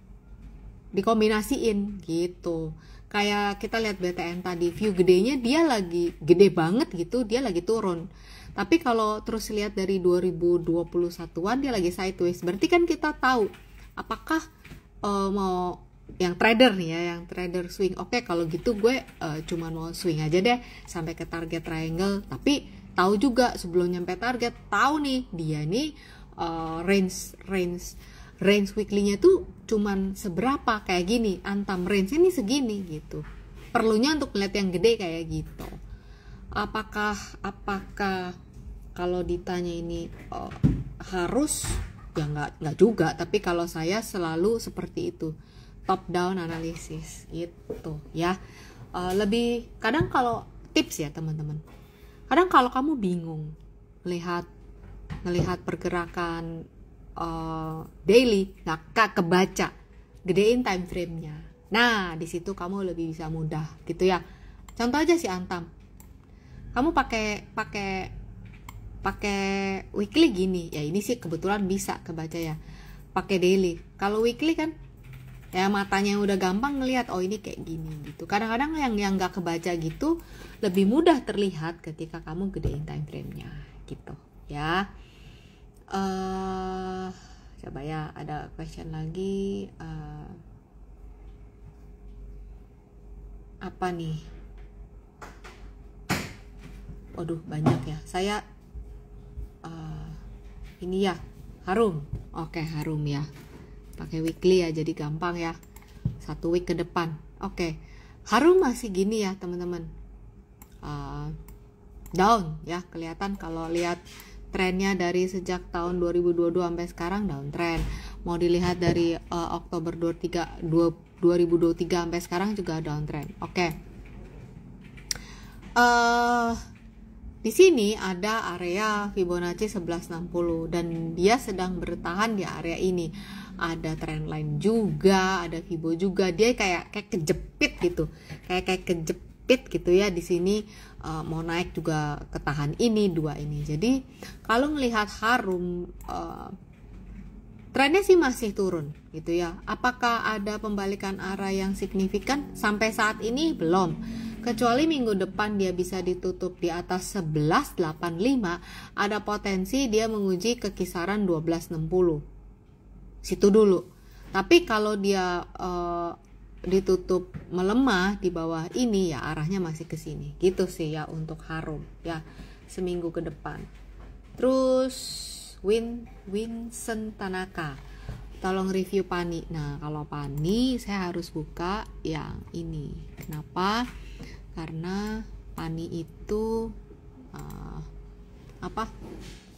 dikombinasiin gitu kayak kita lihat BTN tadi view gedenya dia lagi gede banget gitu dia lagi turun tapi kalau terus lihat dari 2021-an dia lagi sideways berarti kan kita tahu apakah uh, mau yang trader nih ya yang trader swing oke okay, kalau gitu gue uh, cuman mau swing aja deh sampai ke target triangle tapi tahu juga sebelum nyampe target tahu nih dia nih uh, range range range weekly-nya tuh cuman seberapa kayak gini antam range ini segini gitu perlunya untuk melihat yang gede kayak gitu apakah apakah kalau ditanya ini oh, harus ya nggak nggak juga tapi kalau saya selalu seperti itu top down analisis gitu ya uh, lebih kadang kalau tips ya teman-teman kadang kalau kamu bingung lihat melihat pergerakan uh, daily nah kak kebaca gedein time frame-nya nah di situ kamu lebih bisa mudah gitu ya contoh aja si Antam kamu pakai pakai pakai weekly gini ya ini sih kebetulan bisa kebaca ya pakai daily kalau weekly kan ya matanya udah gampang ngelihat oh ini kayak gini gitu kadang-kadang yang yang nggak kebaca gitu lebih mudah terlihat ketika kamu gedein time frame-nya gitu ya uh, coba ya ada question lagi uh, apa nih waduh banyak ya saya uh, ini ya harum oke okay, harum ya pakai weekly ya jadi gampang ya satu week ke depan oke okay. harum masih gini ya teman-teman uh, down ya kelihatan kalau lihat trennya dari sejak tahun 2022 sampai sekarang downtrend. Mau dilihat dari uh, Oktober 23 2023 sampai sekarang juga downtrend. Oke. Okay. Uh, eh, di sini ada area Fibonacci 1160 dan dia sedang bertahan di area ini. Ada trendline juga, ada Fibo juga. Dia kayak kayak kejepit gitu. Kayak kayak kejepit sempit gitu ya di sini uh, mau naik juga ketahan ini dua ini jadi kalau melihat harum uh, trennya sih masih turun gitu ya apakah ada pembalikan arah yang signifikan sampai saat ini belum kecuali minggu depan dia bisa ditutup di atas 1185 ada potensi dia menguji ke kisaran 1260 situ dulu tapi kalau dia uh, ditutup melemah di bawah ini ya arahnya masih ke sini gitu sih ya untuk harum ya seminggu ke depan terus Win Winson Tanaka tolong review Pani nah kalau Pani saya harus buka yang ini kenapa karena Pani itu uh, apa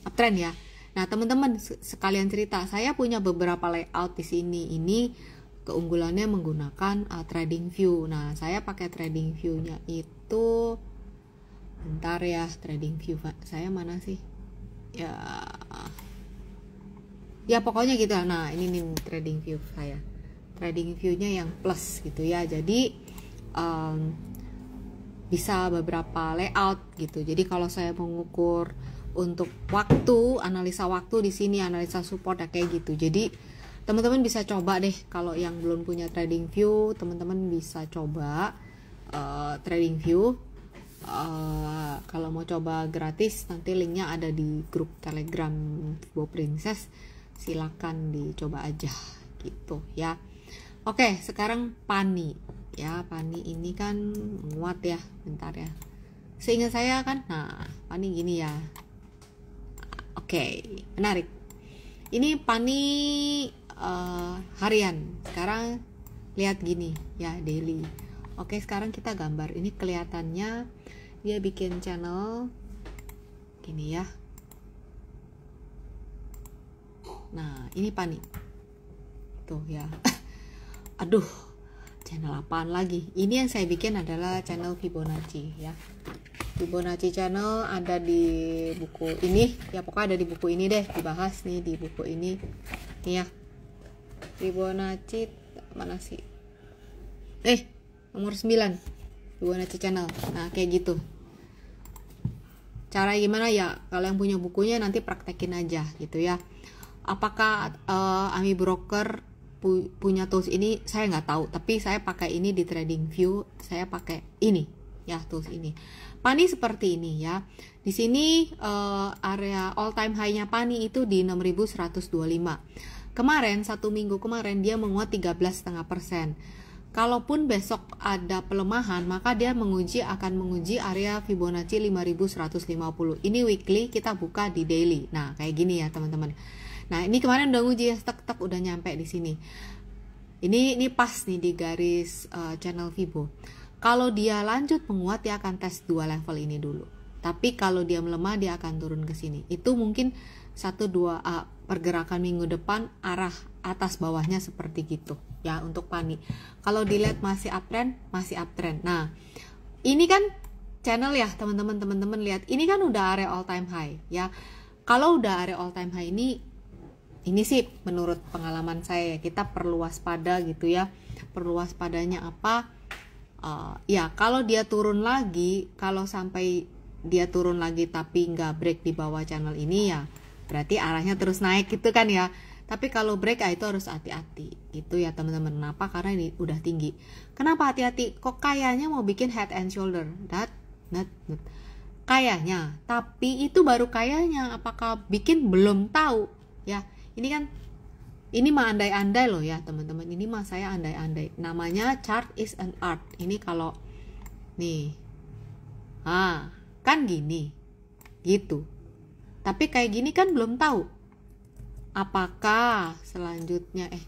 uptrend ya nah teman-teman sekalian cerita saya punya beberapa layout di sini ini keunggulannya menggunakan uh, trading view. Nah, saya pakai trading view-nya itu bentar ya, trading view saya mana sih? Ya Ya pokoknya gitu. Nah, ini nih trading view saya. Trading view-nya yang plus gitu ya. Jadi um, bisa beberapa layout gitu. Jadi kalau saya mengukur untuk waktu, analisa waktu di sini, analisa support ya kayak gitu. Jadi teman-teman bisa coba deh kalau yang belum punya trading view teman-teman bisa coba uh, trading view uh, kalau mau coba gratis nanti linknya ada di grup telegram Bo Princess silakan dicoba aja gitu ya oke sekarang pani ya pani ini kan muat ya bentar ya seingat saya kan nah pani gini ya oke menarik ini pani harian sekarang lihat gini ya daily oke sekarang kita gambar ini kelihatannya dia bikin channel gini ya nah ini panik tuh ya aduh channel apaan lagi ini yang saya bikin adalah channel Fibonacci ya Fibonacci channel ada di buku ini ya pokoknya ada di buku ini deh dibahas nih di buku ini nih ya Ribonacci mana sih eh nomor 9 Ribonacci channel nah kayak gitu cara gimana ya kalau yang punya bukunya nanti praktekin aja gitu ya apakah uh, Ami Broker pu punya tools ini saya nggak tahu tapi saya pakai ini di Trading View saya pakai ini ya tools ini Pani seperti ini ya di sini uh, area all time high-nya Pani itu di 6125 Kemarin satu minggu kemarin dia menguat 13,5 persen. Kalaupun besok ada pelemahan, maka dia menguji akan menguji area Fibonacci 5150. Ini weekly, kita buka di daily. Nah, kayak gini ya, teman-teman. Nah, ini kemarin udah nguji ya, tek-tek udah nyampe di sini. Ini ini pas nih di garis uh, channel Fibo. Kalau dia lanjut menguat, dia akan tes dua level ini dulu. Tapi kalau dia melemah, dia akan turun ke sini. Itu mungkin satu dua uh, pergerakan minggu depan arah atas bawahnya seperti gitu ya untuk panik. Kalau dilihat masih uptrend, masih uptrend. Nah, ini kan channel ya teman-teman teman-teman lihat ini kan udah area all time high ya. Kalau udah area all time high ini ini sih menurut pengalaman saya ya kita perlu waspada gitu ya. Perlu waspadanya apa? Uh, ya kalau dia turun lagi, kalau sampai dia turun lagi tapi nggak break di bawah channel ini ya berarti arahnya terus naik gitu kan ya tapi kalau break ya itu harus hati-hati gitu ya teman-teman kenapa karena ini udah tinggi kenapa hati-hati kok kayaknya mau bikin head and shoulder that not, not. kayaknya tapi itu baru kayaknya apakah bikin belum tahu ya ini kan ini mah andai-andai loh ya teman-teman ini mah saya andai-andai namanya chart is an art ini kalau nih ah kan gini gitu tapi kayak gini kan belum tahu. Apakah selanjutnya eh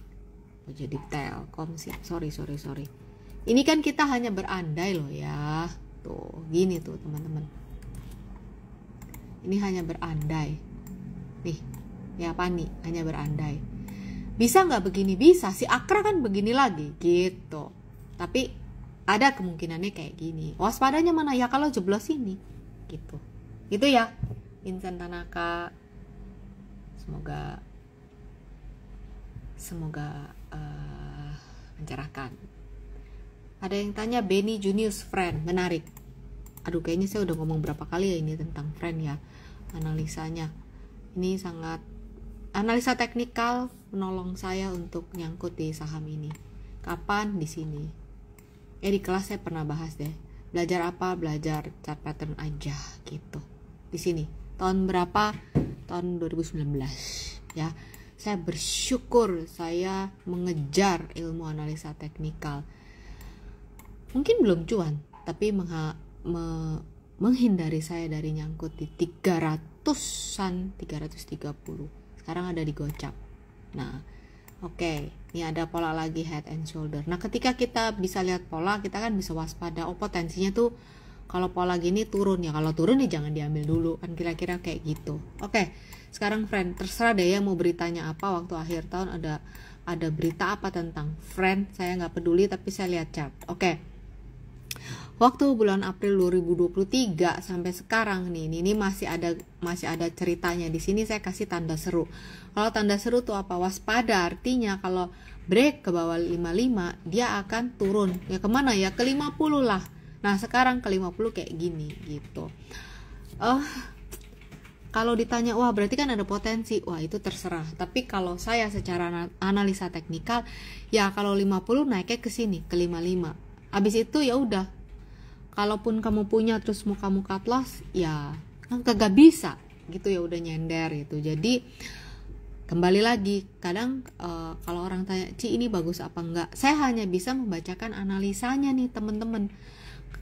jadi telkom sih. Sorry, sorry, sorry. Ini kan kita hanya berandai loh ya. Tuh, gini tuh teman-teman. Ini hanya berandai. Nih, ya apa nih hanya berandai. Bisa nggak begini? Bisa. Si Akra kan begini lagi gitu. Tapi ada kemungkinannya kayak gini. Waspadanya mana ya kalau jeblos ini gitu. Gitu ya. Vincent Tanaka semoga semoga uh, mencerahkan ada yang tanya Benny Junius friend menarik aduh kayaknya saya udah ngomong berapa kali ya ini tentang friend ya analisanya ini sangat analisa teknikal menolong saya untuk nyangkut di saham ini kapan di sini Eh di kelas saya pernah bahas deh belajar apa belajar chart pattern aja gitu di sini tahun berapa tahun 2019 ya saya bersyukur saya mengejar ilmu analisa teknikal mungkin belum cuan tapi mengha, me, menghindari saya dari nyangkut di 300-an 330 sekarang ada di gocap nah oke okay. Ini ada pola lagi head and shoulder. Nah, ketika kita bisa lihat pola, kita kan bisa waspada. Oh, potensinya tuh kalau pola gini turun ya kalau turun ya jangan diambil dulu kan kira-kira kayak gitu oke okay. sekarang friend terserah deh ya mau beritanya apa waktu akhir tahun ada ada berita apa tentang friend saya nggak peduli tapi saya lihat chart oke okay. waktu bulan April 2023 sampai sekarang nih ini, ini masih ada masih ada ceritanya di sini saya kasih tanda seru kalau tanda seru tuh apa waspada artinya kalau break ke bawah 55 dia akan turun ya kemana ya ke 50 lah Nah, sekarang ke-50 kayak gini gitu. Oh, kalau ditanya wah berarti kan ada potensi. Wah, itu terserah. Tapi kalau saya secara analisa teknikal ya kalau 50 naiknya ke sini, ke 55. Habis itu ya udah. Kalaupun kamu punya terus mau kamu cut loss, ya kan kagak bisa gitu ya udah nyender gitu. Jadi kembali lagi kadang e, kalau orang tanya Ci ini bagus apa enggak saya hanya bisa membacakan analisanya nih temen-temen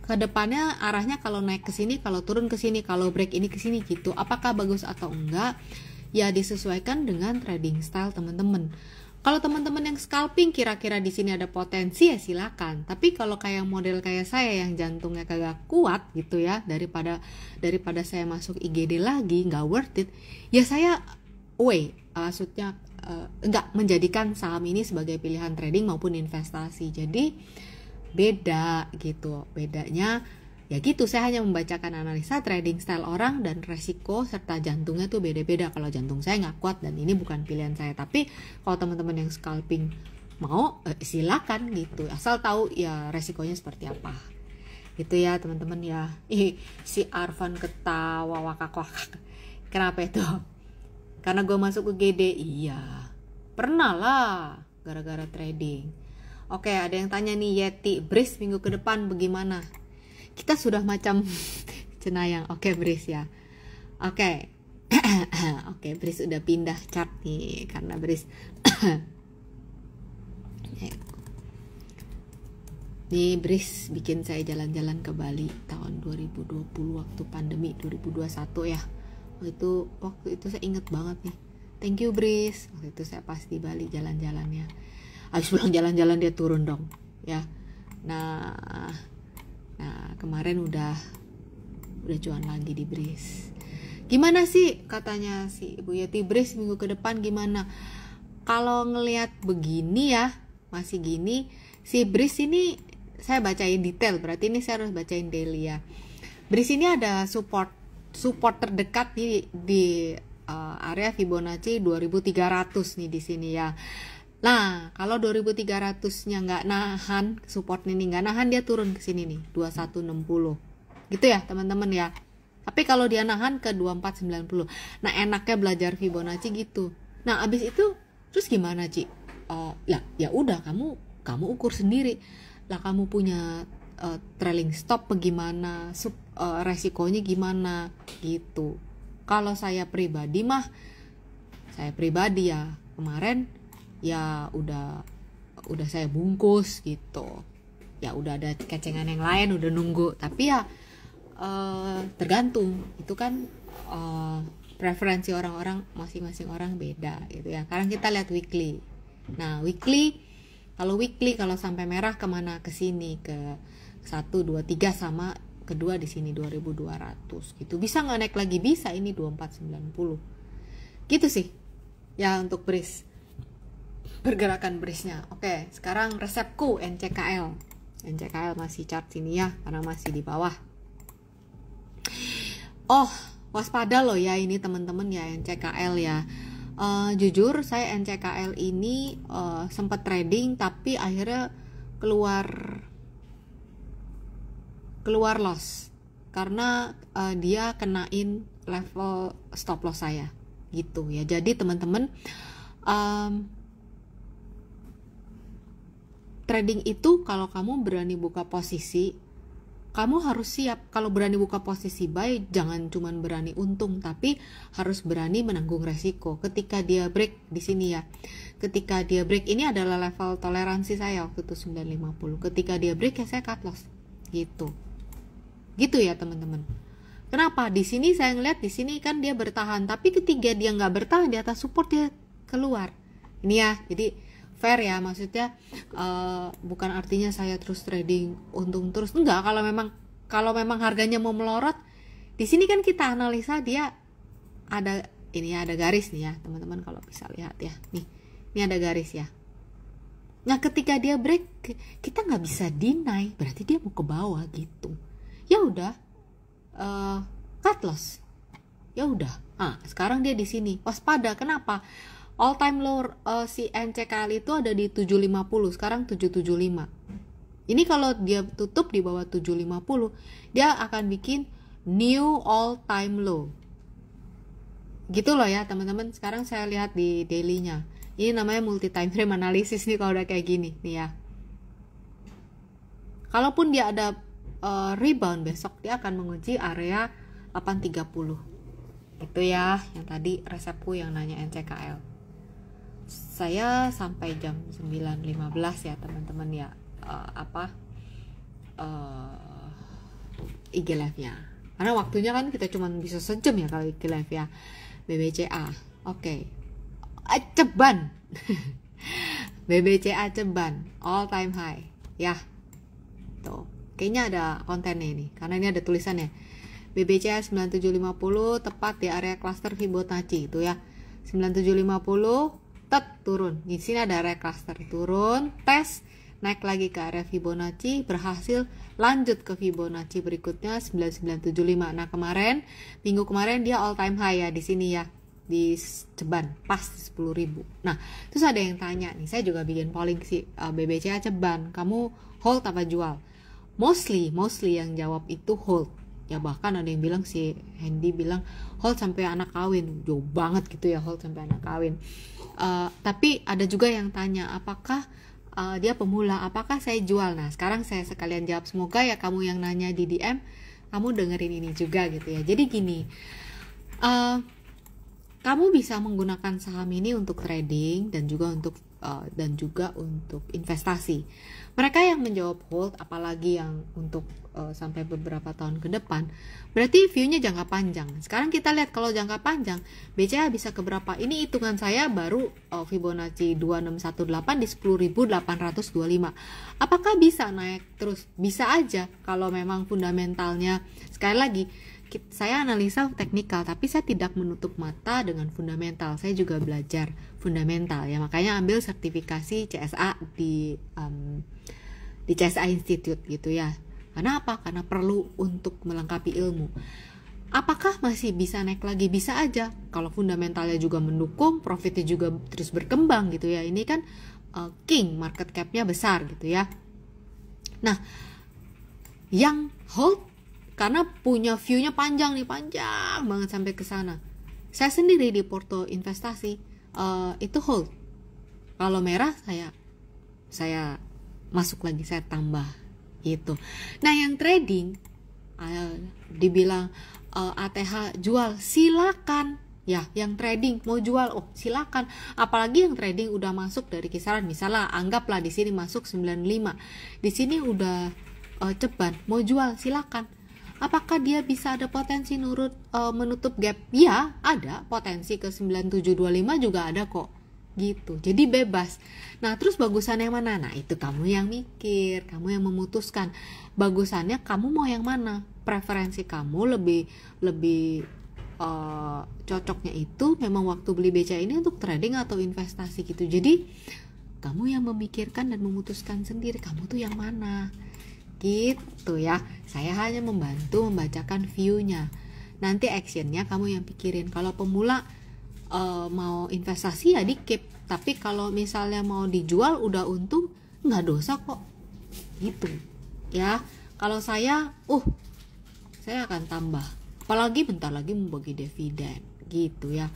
ke depannya arahnya kalau naik ke sini, kalau turun ke sini, kalau break ini ke sini gitu. Apakah bagus atau enggak? Ya disesuaikan dengan trading style teman-teman. Kalau teman-teman yang scalping kira-kira di sini ada potensi ya silakan. Tapi kalau kayak model kayak saya yang jantungnya kagak kuat gitu ya daripada daripada saya masuk IGD lagi nggak worth it. Ya saya wait uh, maksudnya uh, menjadikan saham ini sebagai pilihan trading maupun investasi. Jadi beda gitu. Bedanya ya gitu saya hanya membacakan analisa trading style orang dan resiko serta jantungnya tuh beda-beda kalau jantung saya nggak kuat dan ini bukan pilihan saya tapi kalau teman-teman yang scalping mau eh, silakan gitu asal tahu ya resikonya seperti apa gitu ya teman-teman ya Ih, si Arvan ketawa wakak wakak kenapa itu karena gue masuk ke GD iya pernah lah gara-gara trading Oke, ada yang tanya nih Yeti, Bris minggu ke depan bagaimana? Kita sudah macam cenayang. Oke, Bris ya. Oke. Oke, Bris udah pindah chart nih karena Bris Nih Bris bikin saya jalan-jalan ke Bali tahun 2020 waktu pandemi 2021 ya. Waktu itu waktu itu saya inget banget nih. Thank you Bris. Waktu itu saya pasti Bali jalan-jalannya habis pulang jalan-jalan dia turun dong ya nah nah kemarin udah udah cuan lagi di bris gimana sih katanya si ibu ya bris minggu ke depan gimana kalau ngelihat begini ya masih gini si bris ini saya bacain detail berarti ini saya harus bacain daily ya bris ini ada support support terdekat di di uh, area Fibonacci 2300 nih di sini ya Nah, kalau 2300-nya nggak nahan, support ini nggak nahan, dia turun ke sini nih, 2160. Gitu ya, teman-teman ya. Tapi kalau dia nahan ke 2490. Nah, enaknya belajar Fibonacci gitu. Nah, abis itu, terus gimana, Ci? Uh, ya udah, kamu kamu ukur sendiri. Lah, kamu punya uh, trailing stop bagaimana, sub, uh, eh, resikonya gimana, gitu. Kalau saya pribadi mah, saya pribadi ya, kemarin ya udah udah saya bungkus gitu ya udah ada kecengan yang lain udah nunggu tapi ya uh, tergantung itu kan uh, preferensi orang-orang masing-masing orang beda gitu ya sekarang kita lihat weekly nah weekly kalau weekly kalau sampai merah kemana ke sini ke 1 2 3 sama kedua di sini 2200 gitu bisa nggak naik lagi bisa ini 2490 gitu sih ya untuk bris pergerakan berisnya. Oke, sekarang resepku NCKL. NCKL masih chart sini ya, karena masih di bawah. Oh, waspada loh ya ini teman-teman ya NCKL ya. Uh, jujur saya NCKL ini uh, eh, sempat trading tapi akhirnya keluar keluar loss karena uh, dia kenain level stop loss saya gitu ya. Jadi teman-teman um, trading itu kalau kamu berani buka posisi, kamu harus siap. Kalau berani buka posisi buy, jangan cuma berani untung, tapi harus berani menanggung resiko. Ketika dia break di sini ya, ketika dia break ini adalah level toleransi saya waktu itu 950. Ketika dia break ya saya cut loss, gitu. Gitu ya teman-teman. Kenapa? Di sini saya ngeliat di sini kan dia bertahan, tapi ketika dia nggak bertahan di atas support dia keluar. Ini ya, jadi fair ya maksudnya uh, bukan artinya saya terus trading untung terus enggak kalau memang kalau memang harganya mau melorot di sini kan kita analisa dia ada ini ya, ada garis nih ya teman-teman kalau bisa lihat ya nih ini ada garis ya nah ketika dia break kita nggak bisa dinai berarti dia mau ke bawah gitu ya udah uh, cut loss ya udah ah sekarang dia di sini waspada kenapa all time low uh, si NCKL itu ada di 750 sekarang 775 ini kalau dia tutup di bawah 750 dia akan bikin new all time low gitu loh ya teman-teman sekarang saya lihat di dailynya ini namanya multi time frame analysis nih kalau udah kayak gini nih ya kalaupun dia ada uh, rebound besok dia akan menguji area 830 itu ya yang tadi resepku yang nanya NCKL saya sampai jam 9.15 ya teman-teman ya uh, apa uh, eh, IG live nya karena waktunya kan kita cuma bisa sejam ya kalau IG live ya BBCA oke okay. Eh, ceban BBCA ceban all time high ya tuh kayaknya ada kontennya ini karena ini ada tulisannya BBCA 9750 tepat di area klaster Fibonacci itu ya 9750 tet turun di sini ada area cluster turun tes naik lagi ke area Fibonacci berhasil lanjut ke Fibonacci berikutnya 9975 nah kemarin minggu kemarin dia all time high ya di sini ya di ceban pas 10.000 Nah, terus ada yang tanya nih, saya juga bikin polling si uh, eh, BBCA ceban, kamu hold apa jual? Mostly, mostly yang jawab itu hold ya bahkan ada yang bilang si Hendy bilang hold sampai anak kawin jauh banget gitu ya hold sampai anak kawin uh, tapi ada juga yang tanya apakah uh, dia pemula apakah saya jual nah sekarang saya sekalian jawab semoga ya kamu yang nanya di DM kamu dengerin ini juga gitu ya jadi gini uh, kamu bisa menggunakan saham ini untuk trading dan juga untuk uh, dan juga untuk investasi mereka yang menjawab hold apalagi yang untuk uh, sampai beberapa tahun ke depan berarti view-nya jangka panjang sekarang kita lihat kalau jangka panjang BCA bisa ke berapa ini hitungan saya baru uh, Fibonacci 2618 di 10825 apakah bisa naik terus bisa aja kalau memang fundamentalnya sekali lagi saya analisa teknikal tapi saya tidak menutup mata dengan fundamental saya juga belajar fundamental ya makanya ambil sertifikasi CSA di um, di CSA Institute gitu ya karena apa karena perlu untuk melengkapi ilmu apakah masih bisa naik lagi bisa aja kalau fundamentalnya juga mendukung profitnya juga terus berkembang gitu ya ini kan uh, king market capnya besar gitu ya nah yang hold karena punya view-nya panjang nih panjang banget sampai ke sana saya sendiri di porto investasi uh, itu hold kalau merah saya saya masuk lagi saya tambah itu nah yang trading uh, dibilang uh, eh, ATH jual silakan ya yang trading mau jual oh silakan apalagi yang trading udah masuk dari kisaran misalnya anggaplah di sini masuk 95 di sini udah uh, ceban mau jual silakan apakah dia bisa ada potensi nurut uh, menutup gap? Ya, ada potensi ke 9725 juga ada kok. Gitu. Jadi bebas. Nah, terus bagusan yang mana? Nah, itu kamu yang mikir, kamu yang memutuskan. Bagusannya kamu mau yang mana? Preferensi kamu lebih lebih uh, cocoknya itu memang waktu beli beca ini untuk trading atau investasi gitu. Jadi kamu yang memikirkan dan memutuskan sendiri kamu tuh yang mana Gitu ya. Saya hanya membantu membacakan view-nya. Nanti actionnya kamu yang pikirin. Kalau pemula uh, mau investasi ya di Tapi kalau misalnya mau dijual udah untung nggak dosa kok. Gitu ya. Kalau saya, uh, saya akan tambah. Apalagi bentar lagi membagi dividen gitu ya.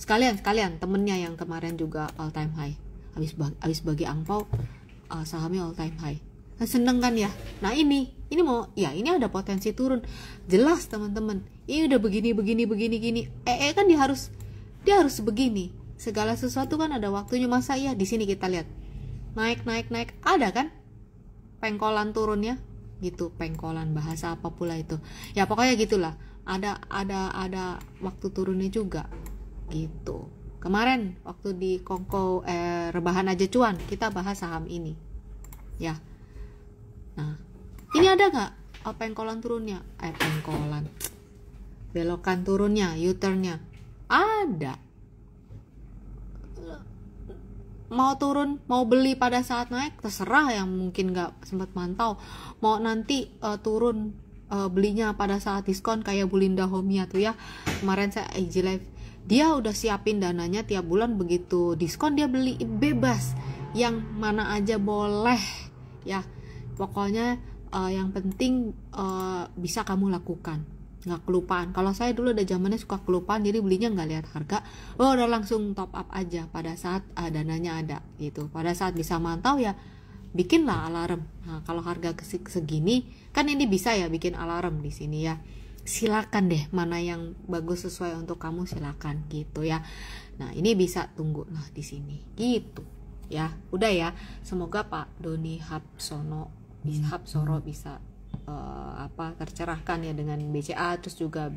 Sekalian, sekalian temennya yang kemarin juga all time high. Habis bagi, habis bagi angpau eh, sahamnya all time high seneng kan ya nah ini ini mau ya ini ada potensi turun jelas teman-teman ini udah begini begini begini gini eh, eh kan dia harus dia harus begini segala sesuatu kan ada waktunya masa ya di sini kita lihat naik naik naik ada kan pengkolan turunnya gitu pengkolan bahasa apa pula itu ya pokoknya gitulah ada ada ada waktu turunnya juga gitu kemarin waktu di kongko eh, rebahan aja cuan kita bahas saham ini ya nah ini ada nggak apa yang pengkolan turunnya eh pengkolan belokan turunnya U-turnnya ada mau turun mau beli pada saat naik terserah yang mungkin nggak sempat mantau mau nanti uh, turun uh, belinya pada saat diskon kayak Bulinda Homia tuh ya kemarin saya IG eh, live dia udah siapin dananya tiap bulan begitu diskon dia beli bebas yang mana aja boleh ya pokoknya uh, yang penting uh, bisa kamu lakukan nggak kelupaan kalau saya dulu ada zamannya suka kelupaan jadi belinya nggak lihat harga oh udah langsung top up aja pada saat uh, dananya ada gitu pada saat bisa mantau ya bikinlah alarm nah kalau harga segini kan ini bisa ya bikin alarm di sini ya silakan deh mana yang bagus sesuai untuk kamu silakan gitu ya nah ini bisa tunggu nah di sini gitu ya udah ya semoga Pak Doni Hapsono bisa hmm. Hapsoro bisa uh, apa tercerahkan ya dengan BCA terus juga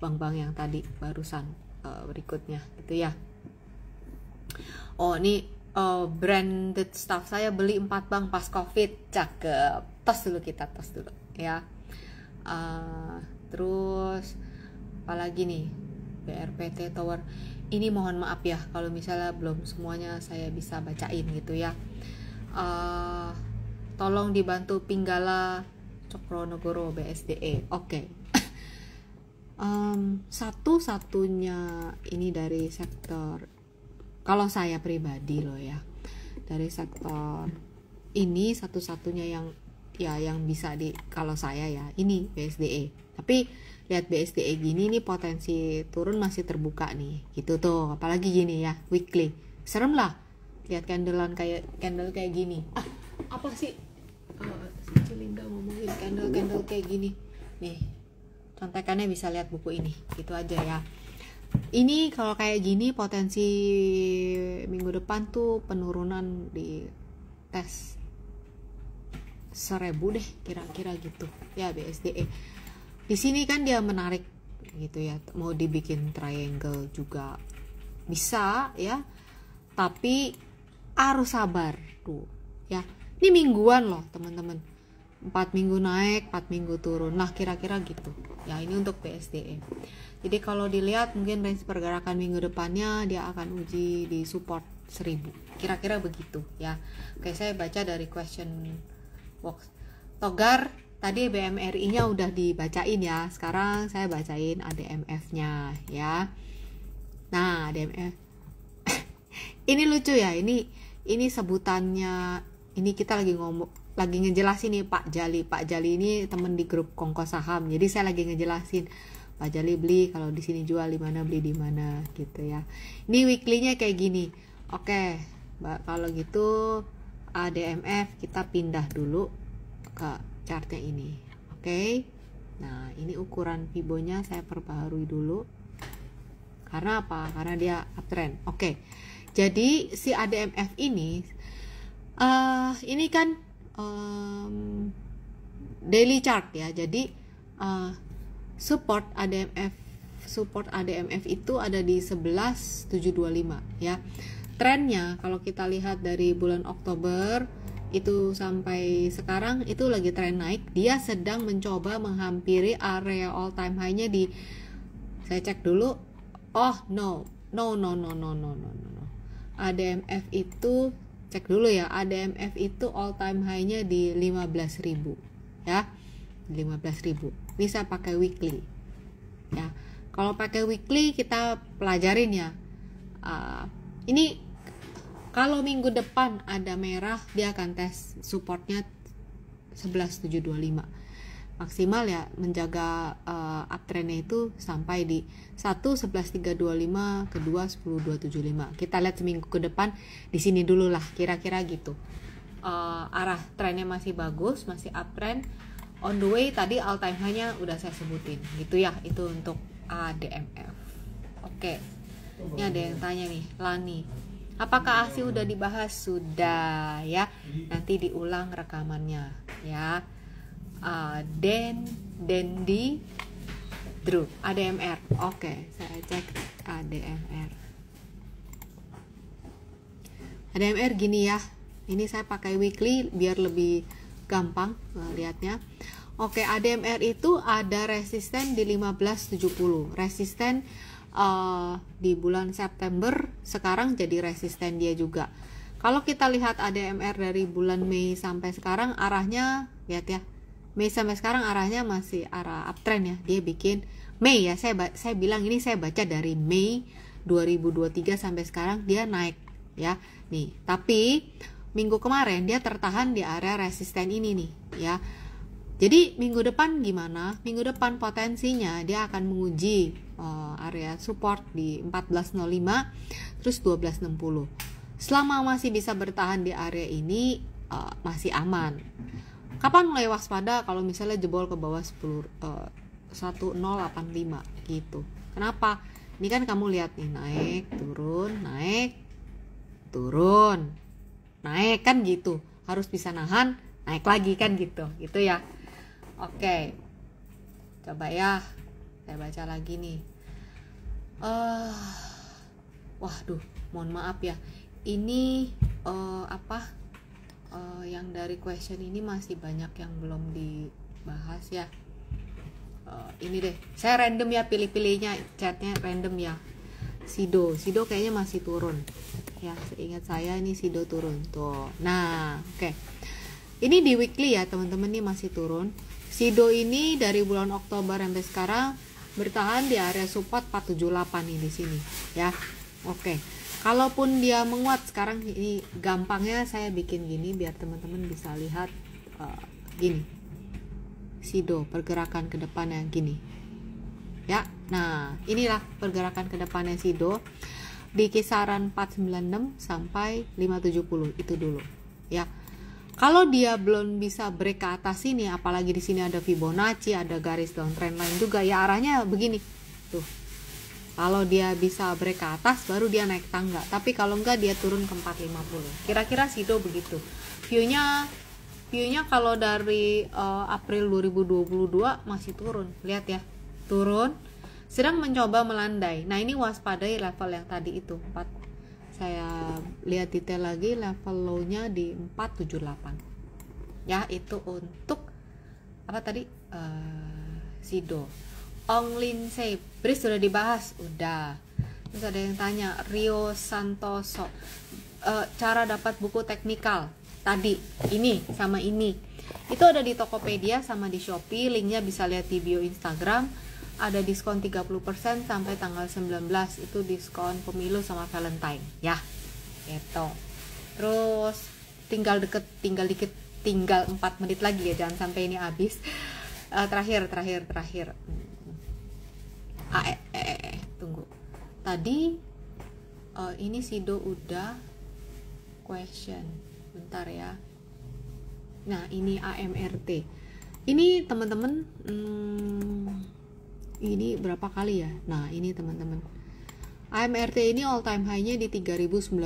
bank-bank yang tadi barusan uh, berikutnya gitu ya oh ini uh, branded staff saya beli empat bank pas covid cakep tos dulu kita tos dulu ya uh, terus apalagi nih BRPT Tower ini mohon maaf ya kalau misalnya belum semuanya saya bisa bacain gitu ya uh, tolong dibantu Pinggala Cokronegoro BSDE. Oke. Okay. um, satu-satunya ini dari sektor kalau saya pribadi loh ya. Dari sektor ini satu-satunya yang ya yang bisa di kalau saya ya ini BSDE. Tapi lihat BSDE gini ini potensi turun masih terbuka nih. Gitu tuh, apalagi gini ya, weekly. Serem lah. Lihat candlean kayak candle kayak gini. Ah, apa sih si Linda ngomongin candle-candle kayak gini nih contekannya bisa lihat buku ini gitu aja ya ini kalau kayak gini potensi minggu depan tuh penurunan di tes seribu deh kira-kira gitu ya BSDE di sini kan dia menarik gitu ya mau dibikin triangle juga bisa ya tapi harus sabar tuh ya ini mingguan loh teman-teman 4 minggu naik 4 minggu turun nah kira-kira gitu ya ini untuk PSDE jadi kalau dilihat mungkin range pergerakan minggu depannya dia akan uji di support 1000 kira-kira begitu ya oke saya baca dari question box togar tadi BMRI nya udah dibacain ya sekarang saya bacain ADMF nya ya nah ADMF ini lucu ya ini ini sebutannya ini kita lagi ngomong lagi ngejelasin nih Pak Jali Pak Jali ini temen di grup kongko saham jadi saya lagi ngejelasin Pak Jali beli kalau di sini jual di mana beli di mana gitu ya ini weeklynya kayak gini oke okay, kalau gitu ADMF kita pindah dulu ke chartnya ini oke nah ini ukuran fibonya saya perbaharui dulu karena apa karena dia uptrend oke jadi si ADMF ini uh, ini kan um, daily chart ya jadi uh, support ADMF support ADMF itu ada di 11725 ya trennya kalau kita lihat dari bulan Oktober itu sampai sekarang itu lagi tren naik dia sedang mencoba menghampiri area all time high-nya di saya cek dulu oh no no no no no no no no ADMF itu cek dulu ya ADMF itu all time high-nya di 15.000 ya 15.000 bisa pakai weekly ya kalau pakai weekly kita pelajarin ya uh, ini kalau minggu depan ada merah dia akan tes supportnya 11725 maksimal ya menjaga uh, uptrendnya itu sampai di 1 11325 kedua 10 275 kita lihat seminggu ke depan di sini dulu lah kira-kira gitu uh, arah trennya masih bagus masih uptrend on the way tadi all time high nya udah saya sebutin gitu ya itu untuk ADMF oke okay. ini ada yang tanya nih Lani apakah ASI udah dibahas sudah ya nanti diulang rekamannya ya uh, eh, Den Dendi Drew ADMR. Oke, okay, saya cek ADMR. ADMR gini ya. Ini saya pakai weekly biar lebih gampang eh, lihatnya. Oke, okay, ADMR itu ada resisten di 1570. Resisten uh, di bulan September sekarang jadi resisten dia juga. Kalau kita lihat ADMR dari bulan Mei sampai sekarang arahnya lihat ya Mei sampai sekarang arahnya masih arah uptrend ya. Dia bikin Mei ya, saya saya bilang ini saya baca dari Mei 2023 sampai sekarang dia naik ya. Nih, tapi minggu kemarin dia tertahan di area resisten ini nih ya. Jadi minggu depan gimana? Minggu depan potensinya dia akan menguji uh, area support di 1405 terus 1260. Selama masih bisa bertahan di area ini uh, masih aman kapan mulai waspada kalau misalnya jebol ke bawah 10 uh, 1085 gitu. Kenapa? Ini kan kamu lihat nih naik, turun, naik, turun. Naik kan gitu. Harus bisa nahan, naik lagi kan gitu. Gitu ya. Oke. Coba ya. Saya baca lagi nih. Uh, waduh, mohon maaf ya. Ini uh, apa? uh, yang dari question ini masih banyak yang belum dibahas ya uh, ini deh saya random ya pilih-pilihnya chatnya random ya Sido Sido kayaknya masih turun ya seingat saya ini Sido turun tuh nah oke okay. ini di weekly ya teman-teman ini masih turun Sido ini dari bulan Oktober sampai sekarang bertahan di area support 478 ini di sini ya oke okay kalaupun dia menguat sekarang ini gampangnya saya bikin gini biar teman-teman bisa lihat uh, gini sido pergerakan ke depannya gini ya nah inilah pergerakan ke depannya sido di kisaran 496 sampai 570 itu dulu ya kalau dia belum bisa break ke atas ini apalagi di sini ada Fibonacci ada garis downtrend lain juga ya arahnya begini tuh kalau dia bisa break ke atas baru dia naik tangga. Tapi kalau enggak dia turun ke 450. Kira-kira Sido begitu. View-nya view-nya kalau dari uh, April 2022 masih turun. Lihat ya. Turun sedang mencoba melandai. Nah, ini waspadai level yang tadi itu 4. Saya lihat detail lagi level low-nya di 478. Ya, itu untuk apa tadi? Uh, eh, Sido. Ong Lin Sei Bris sudah dibahas udah terus ada yang tanya Rio Santoso e, cara dapat buku teknikal tadi ini sama ini itu ada di Tokopedia sama di Shopee linknya bisa lihat di bio Instagram ada diskon 30% sampai tanggal 19 itu diskon pemilu sama Valentine ya gitu terus tinggal deket tinggal dikit tinggal 4 menit lagi ya jangan sampai ini habis uh, terakhir terakhir terakhir ah, eh, eh, eh, eh, tunggu tadi uh, ini Sido udah question bentar ya nah ini AMRT ini teman-teman hmm, ini berapa kali ya nah ini teman-teman AMRT ini all time high-nya di 3090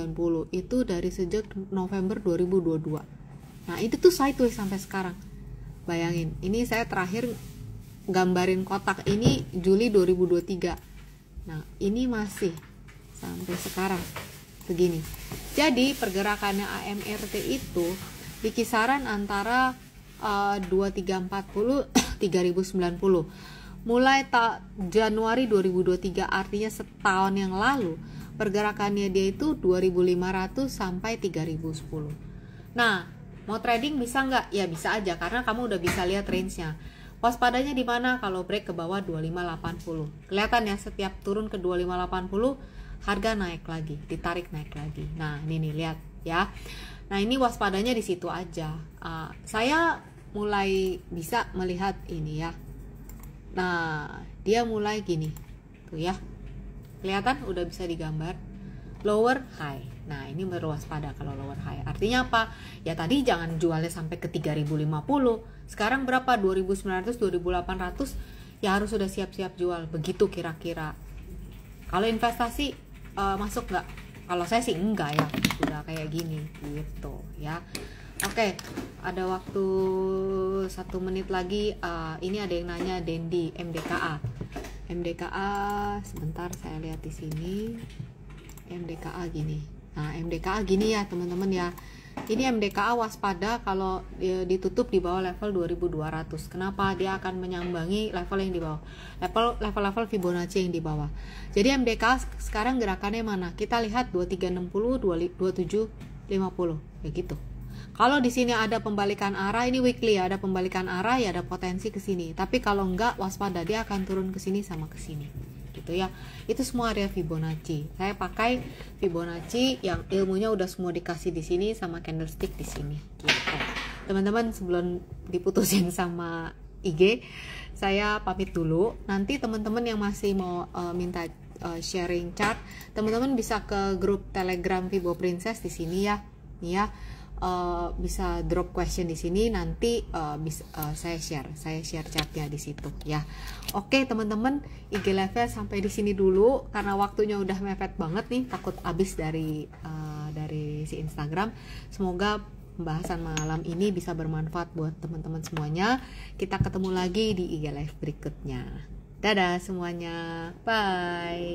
itu dari sejak November 2022 nah itu tuh sideways sampai sekarang bayangin ini saya terakhir gambarin kotak ini Juli 2023 nah ini masih sampai sekarang begini jadi pergerakannya AMRT itu di kisaran antara uh, 2340 3090 mulai tak Januari 2023 artinya setahun yang lalu pergerakannya dia itu 2500 sampai 3010 nah mau trading bisa nggak ya bisa aja karena kamu udah bisa lihat range nya Waspadanya di mana kalau break ke bawah 2580. Kelihatan ya setiap turun ke 2580 harga naik lagi, ditarik naik lagi. Nah, ini nih lihat ya. Nah, ini waspadanya di situ aja. Uh, saya mulai bisa melihat ini ya. Nah, dia mulai gini. Tuh ya. Kelihatan udah bisa digambar lower high. Nah, ini berwaspada kalau lower high. Artinya apa? Ya tadi jangan jualnya sampai ke 3050 sekarang berapa? 2900, 2800 ya harus sudah siap-siap jual. Begitu kira-kira. Kalau investasi uh, masuk nggak? Kalau saya sih enggak ya, sudah kayak gini gitu ya. Oke, okay, ada waktu satu menit lagi. Uh, ini ada yang nanya Dendi MDKA. MDKA sebentar saya lihat di sini. MDKA gini. Nah, MDKA gini ya teman-teman ya. Ini MDKA waspada kalau ya, ditutup di bawah level 2200. Kenapa? Dia akan menyambangi level yang di bawah. Level level-level Fibonacci yang di bawah. Jadi MDKA sekarang gerakannya mana? Kita lihat 2360, 2750. gitu. Kalau di sini ada pembalikan arah, ini weekly ya, ada pembalikan arah ya ada potensi ke sini. Tapi kalau enggak waspada dia akan turun ke sini sama ke sini gitu ya itu semua area Fibonacci saya pakai Fibonacci yang ilmunya udah semua dikasih di sini sama candlestick di sini gitu teman-teman sebelum diputusin sama IG saya pamit dulu nanti teman-teman yang masih mau uh, minta uh, sharing chart teman-teman bisa ke grup Telegram Fibo Princess di sini ya ya uh, bisa drop question di sini nanti uh, bisa, uh, saya share saya share chatnya di situ ya oke teman-teman IG live sampai di sini dulu karena waktunya udah mepet banget nih takut abis dari uh, dari si Instagram semoga pembahasan malam ini bisa bermanfaat buat teman-teman semuanya kita ketemu lagi di IG live berikutnya dadah semuanya bye